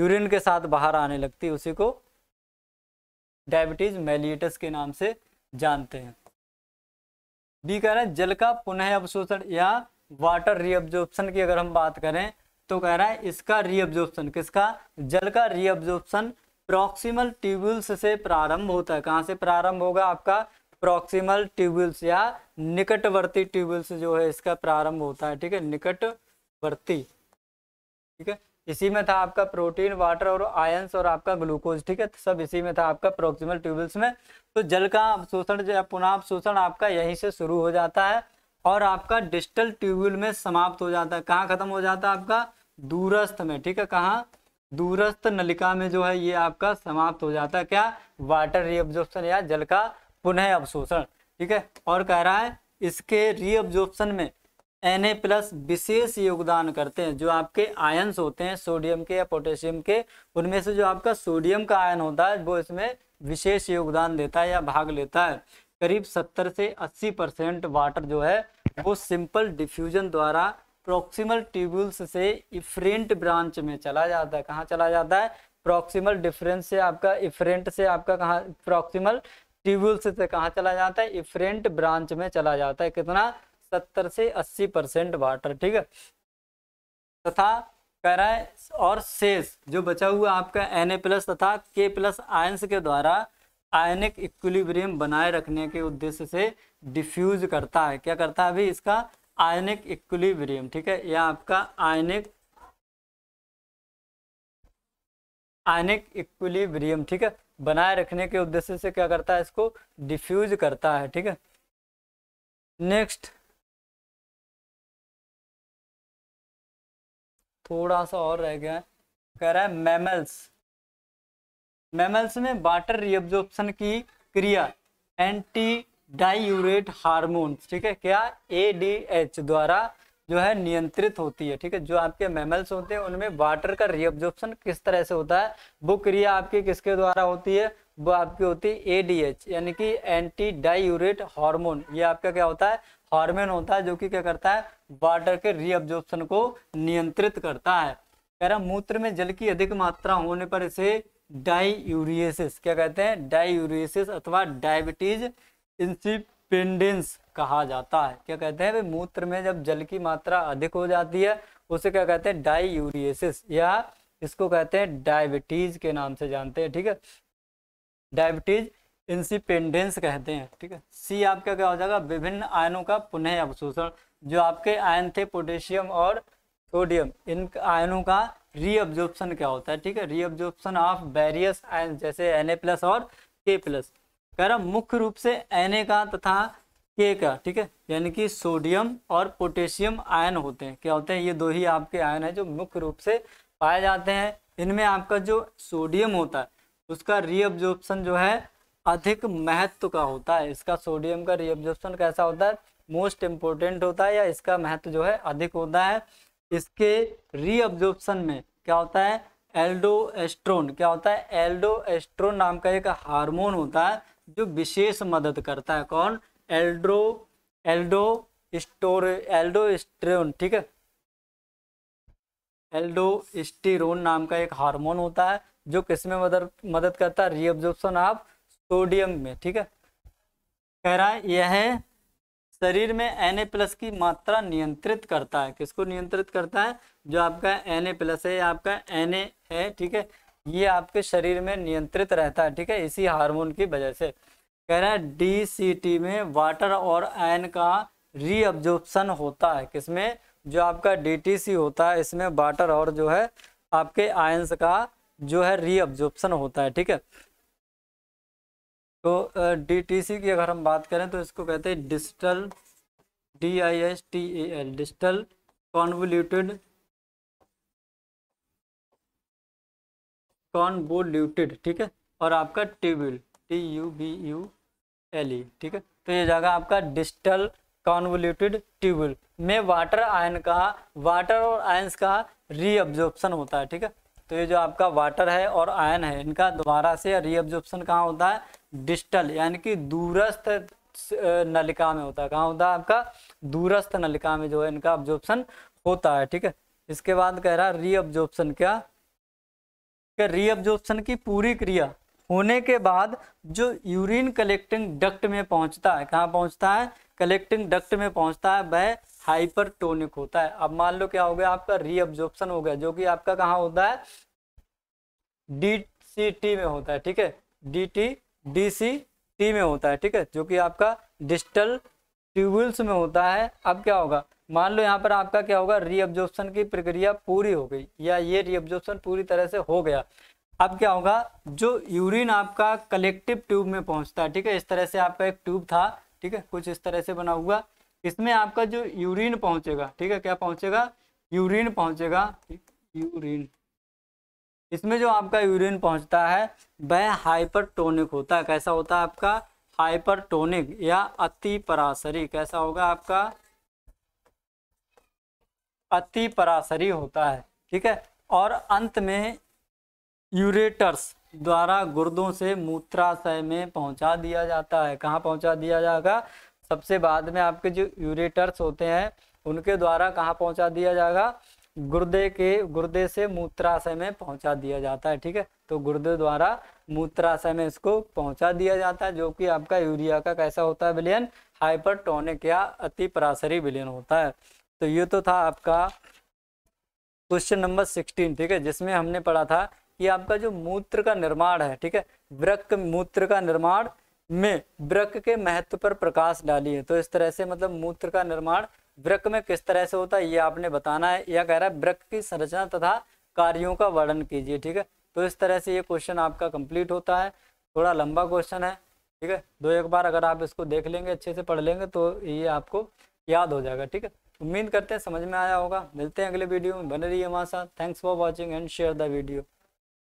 यूरिन के साथ बाहर आने लगती उसी को डायबिटीज मेलिएटस के नाम से जानते हैं बी कह रहे हैं जल का पुनः अवशोषण या वाटर रीअब्जॉर्प्शन की अगर हम बात करें तो कह रहा है इसका रीअब्जॉर्प्शन किसका जल का रीअब्जॉर्प्शन प्रॉक्सिमल ट्यूब्यूल्स से प्रारंभ होता है कहाँ से प्रारंभ होगा आपका प्रॉक्सिमल ट्यूब्यूल्स या निकटवर्ती ट्यूब्यूल्स जो है इसका प्रारंभ होता है ठीक है निकटवर्ती ठीक है इसी में था आपका प्रोटीन वाटर और आयंस और आपका ग्लूकोज ठीक है तो सब इसी में था आपका प्रोक्सिमल ट्यूबल्स में तो जल का अवशोषण जो पुनः अवशोषण आपका यहीं से शुरू हो जाता है और आपका डिस्टल ट्यूब्यूल में समाप्त हो जाता है कहाँ खत्म हो जाता है आपका दूरस्थ में ठीक है कहाँ दूरस्थ नलिका में जो है ये आपका समाप्त हो जाता है क्या वाटर रीअब्जॉर्प्शन या जल का पुनः अवशोषण ठीक है और कह रहा है इसके रिओब्जॉर्प्शन में एन प्लस विशेष योगदान करते हैं जो आपके आयन्स होते हैं सोडियम के या पोटेशियम के उनमें से जो आपका सोडियम का आयन होता है वो इसमें विशेष योगदान देता है या भाग लेता है करीब 70 से 80 परसेंट वाटर जो है वो सिंपल डिफ्यूजन द्वारा प्रॉक्सिमल ट्यूबुल्स से इफ्रेंट ब्रांच में चला जाता है कहाँ चला जाता है प्रॉक्सिमल डिफरेंस से आपका इफ्रेंट से आपका कहाँ प्रॉक्सिमल ट्यूबुल्स से कहाँ चला जाता है इफ्रेंट ब्रांच में चला जाता है कितना सत्तर से अस्सी परसेंट वाटर ठीक है तथा कह रहा है और शेष जो बचा हुआ आपका एन ए प्लस तथा के प्लस आयंस के द्वारा आयनिक इक्विलिब्रियम बनाए रखने के उद्देश्य से डिफ्यूज करता है क्या करता है अभी इसका आयनिक इक्विलिब्रियम ठीक है यह आपका आयनिक आयनिक इक्विलिब्रियम ठीक है बनाए रखने के उद्देश्य से क्या करता है इसको डिफ्यूज करता है ठीक है नेक्स्ट थोड़ा सा और रह गया है कह रहा है मैमल्स मैमल्स में वाटर रिब्जॉर्प्शन की क्रिया एंटी डाइयूरेट हारमोन ठीक है क्या ए डी एच द्वारा जो है नियंत्रित होती है ठीक है जो आपके मेमल्स होते हैं उनमें वाटर का रिओब्जॉर्प्शन किस तरह से होता है वो क्रिया आपकी किसके द्वारा होती है वो आपकी होती है एडीएच यानी कि एंटी डाइयूरेट हारमोन ये आपका क्या होता है हार्मोन होता है जो कि क्या करता है वाटर के रिअब्जॉर्प्शन को नियंत्रित करता है कह रहा मूत्र में जल की अधिक मात्रा होने पर इसे डाईयूरिएसिस क्या कहते हैं डाईयूरिएसिस अथवा डायबिटीज इंसिपेंडेंस कहा जाता है क्या कहते हैं मूत्र में जब जल की मात्रा अधिक हो जाती है उसे क्या कहते हैं डाईयूरिएसिस या इसको कहते हैं डायबिटीज के नाम से जानते हैं ठीक है डायबिटीज इंसिपेंडेंस कहते हैं ठीक है सी आपका क्या हो जाएगा विभिन्न आयनों का पुनः अवशोषण जो आपके आयन थे पोटेशियम और सोडियम इन आयनों का रीअब्जॉर्प्शन क्या होता है ठीक है रीअब्जॉर्प्शन ऑफ वेरियस आयन जैसे एन प्लस और के प्लस कह रहा मुख्य रूप से एन का तथा के का ठीक है यानी कि सोडियम और पोटेशियम आयन होते हैं क्या होते हैं ये दो ही आपके आयन है जो मुख्य रूप से पाए जाते हैं इनमें आपका जो सोडियम होता है उसका रीअब्जॉर्प्शन जो है अधिक महत्व का होता है इसका सोडियम का रीअब्जॉर्प्शन कैसा होता है मोस्ट इम्पोर्टेंट होता है या इसका महत्व जो है अधिक होता है इसके रीअब्जॉर्प्शन में क्या होता है एल्डोएस्ट्रोन क्या होता है एल्डोएस्ट्रोन नाम का एक हार्मोन होता है जो विशेष मदद करता है कौन एल्ड्रो एल्डो स्टोर एल्डोस्ट्रोन ठीक है एल्डोस्टेरोन नाम का एक हार्मोन होता है जो किस में मदद मदद करता है रीअब्जॉर्प्शन ऑफ सोडियम में ठीक है कह रहा है यह है शरीर में एन ए प्लस की मात्रा नियंत्रित करता है किसको नियंत्रित करता है जो आपका एन ए प्लस है आपका एन ए है ठीक है ये आपके शरीर में नियंत्रित रहता है ठीक है इसी हार्मोन की वजह से कह रहा है डी सी टी में वाटर और एन का रीअब्जॉर्प्शन होता है किसमें जो आपका डी टी सी होता है इसमें वाटर और जो है आपके आयंस का जो है रीअब्जॉर्प्शन होता है ठीक है तो डीटीसी की अगर हम बात करें तो इसको कहते हैं distal D I S T A L distal convoluted convoluted ठीक है और आपका tubule T U B U L E e, ठीक है तो ये जाएगा आपका डिजिटल कॉन्वोल्यूटेड ट्यूबवेल में वाटर आयन का वाटर और आयंस का रीअब्जॉर्प्शन होता है ठीक है तो ये जो आपका वाटर है और आयन है इनका दोबारा से रीअब्जॉर्प्शन कहाँ होता है डिस्टल यानी कि दूरस्थ नलिका में होता है कहाँ होता है आपका दूरस्थ नलिका में जो है इनका ऑब्जॉर्प्शन होता है ठीक है इसके बाद कह रहा है रीअब्जॉर्प्शन क्या रीअब्जॉर्प्शन की पूरी क्रिया होने के बाद जो यूरिन कलेक्टिंग डक्ट में पहुंचता है कहाँ पहुंचता है कलेक्टिंग डक्ट में पहुंचता है वह हाइपरटोनिक होता है अब मान लो क्या हो गया आपका रीअब्जॉर्प्शन हो गया जो कि आपका कहाँ होता है डी सी टी में होता है ठीक है D T D C T में होता है ठीक है जो कि आपका डिजिटल ट्यूबुल्स में होता है अब क्या होगा मान लो यहाँ पर आपका क्या होगा रीअब्जॉर्प्शन की प्रक्रिया पूरी हो गई या ये रीअब्जॉर्प्शन पूरी तरह से हो गया अब क्या होगा जो यूरिन आपका कलेक्टिव ट्यूब में पहुंचता है ठीक है इस तरह से आपका एक ट्यूब था ठीक है कुछ इस तरह से बना हुआ इसमें आपका जो यूरिन पहुंचेगा ठीक है क्या पहुंचेगा यूरिन पहुंचेगा यूरिन इसमें जो आपका यूरिन पहुंचता है वह हाइपरटोनिक होता है कैसा होता है आपका हाइपरटोनिक या अति पराशरी कैसा होगा आपका अति पराशरी होता है ठीक है और अंत में यूरेटर्स द्वारा गुर्दों से मूत्राशय में पहुंचा दिया जाता है कहाँ पहुंचा दिया जाएगा सबसे बाद में आपके जो यूरेटर्स होते हैं उनके द्वारा कहाँ पहुँचा दिया जाएगा गुर्दे के गुर्दे से मूत्राशय में पहुंचा दिया जाता है ठीक है तो गुर्दे द्वारा मूत्राशय में इसको पहुंचा दिया जाता है जो कि आपका यूरिया का कैसा होता है विलियन हाइपरटोनिक या अति पराशरी विलियन होता है तो ये तो था आपका क्वेश्चन नंबर सिक्सटीन ठीक है जिसमें हमने पढ़ा था कि आपका जो मूत्र का निर्माण है ठीक है वृक्क मूत्र का निर्माण में वृक के महत्व पर प्रकाश डालिए तो इस तरह से मतलब मूत्र का निर्माण वृक में किस तरह से होता है ये आपने बताना है या कह रहा है वृक की संरचना तथा कार्यों का वर्णन कीजिए ठीक है तो इस तरह से ये क्वेश्चन आपका कंप्लीट होता है थोड़ा लंबा क्वेश्चन है ठीक है दो एक बार अगर आप इसको देख लेंगे अच्छे से पढ़ लेंगे तो ये आपको याद हो जाएगा ठीक है उम्मीद करते हैं समझ में आया होगा मिलते हैं अगले वीडियो में बने है हमारे साथ thanks for watching and share the video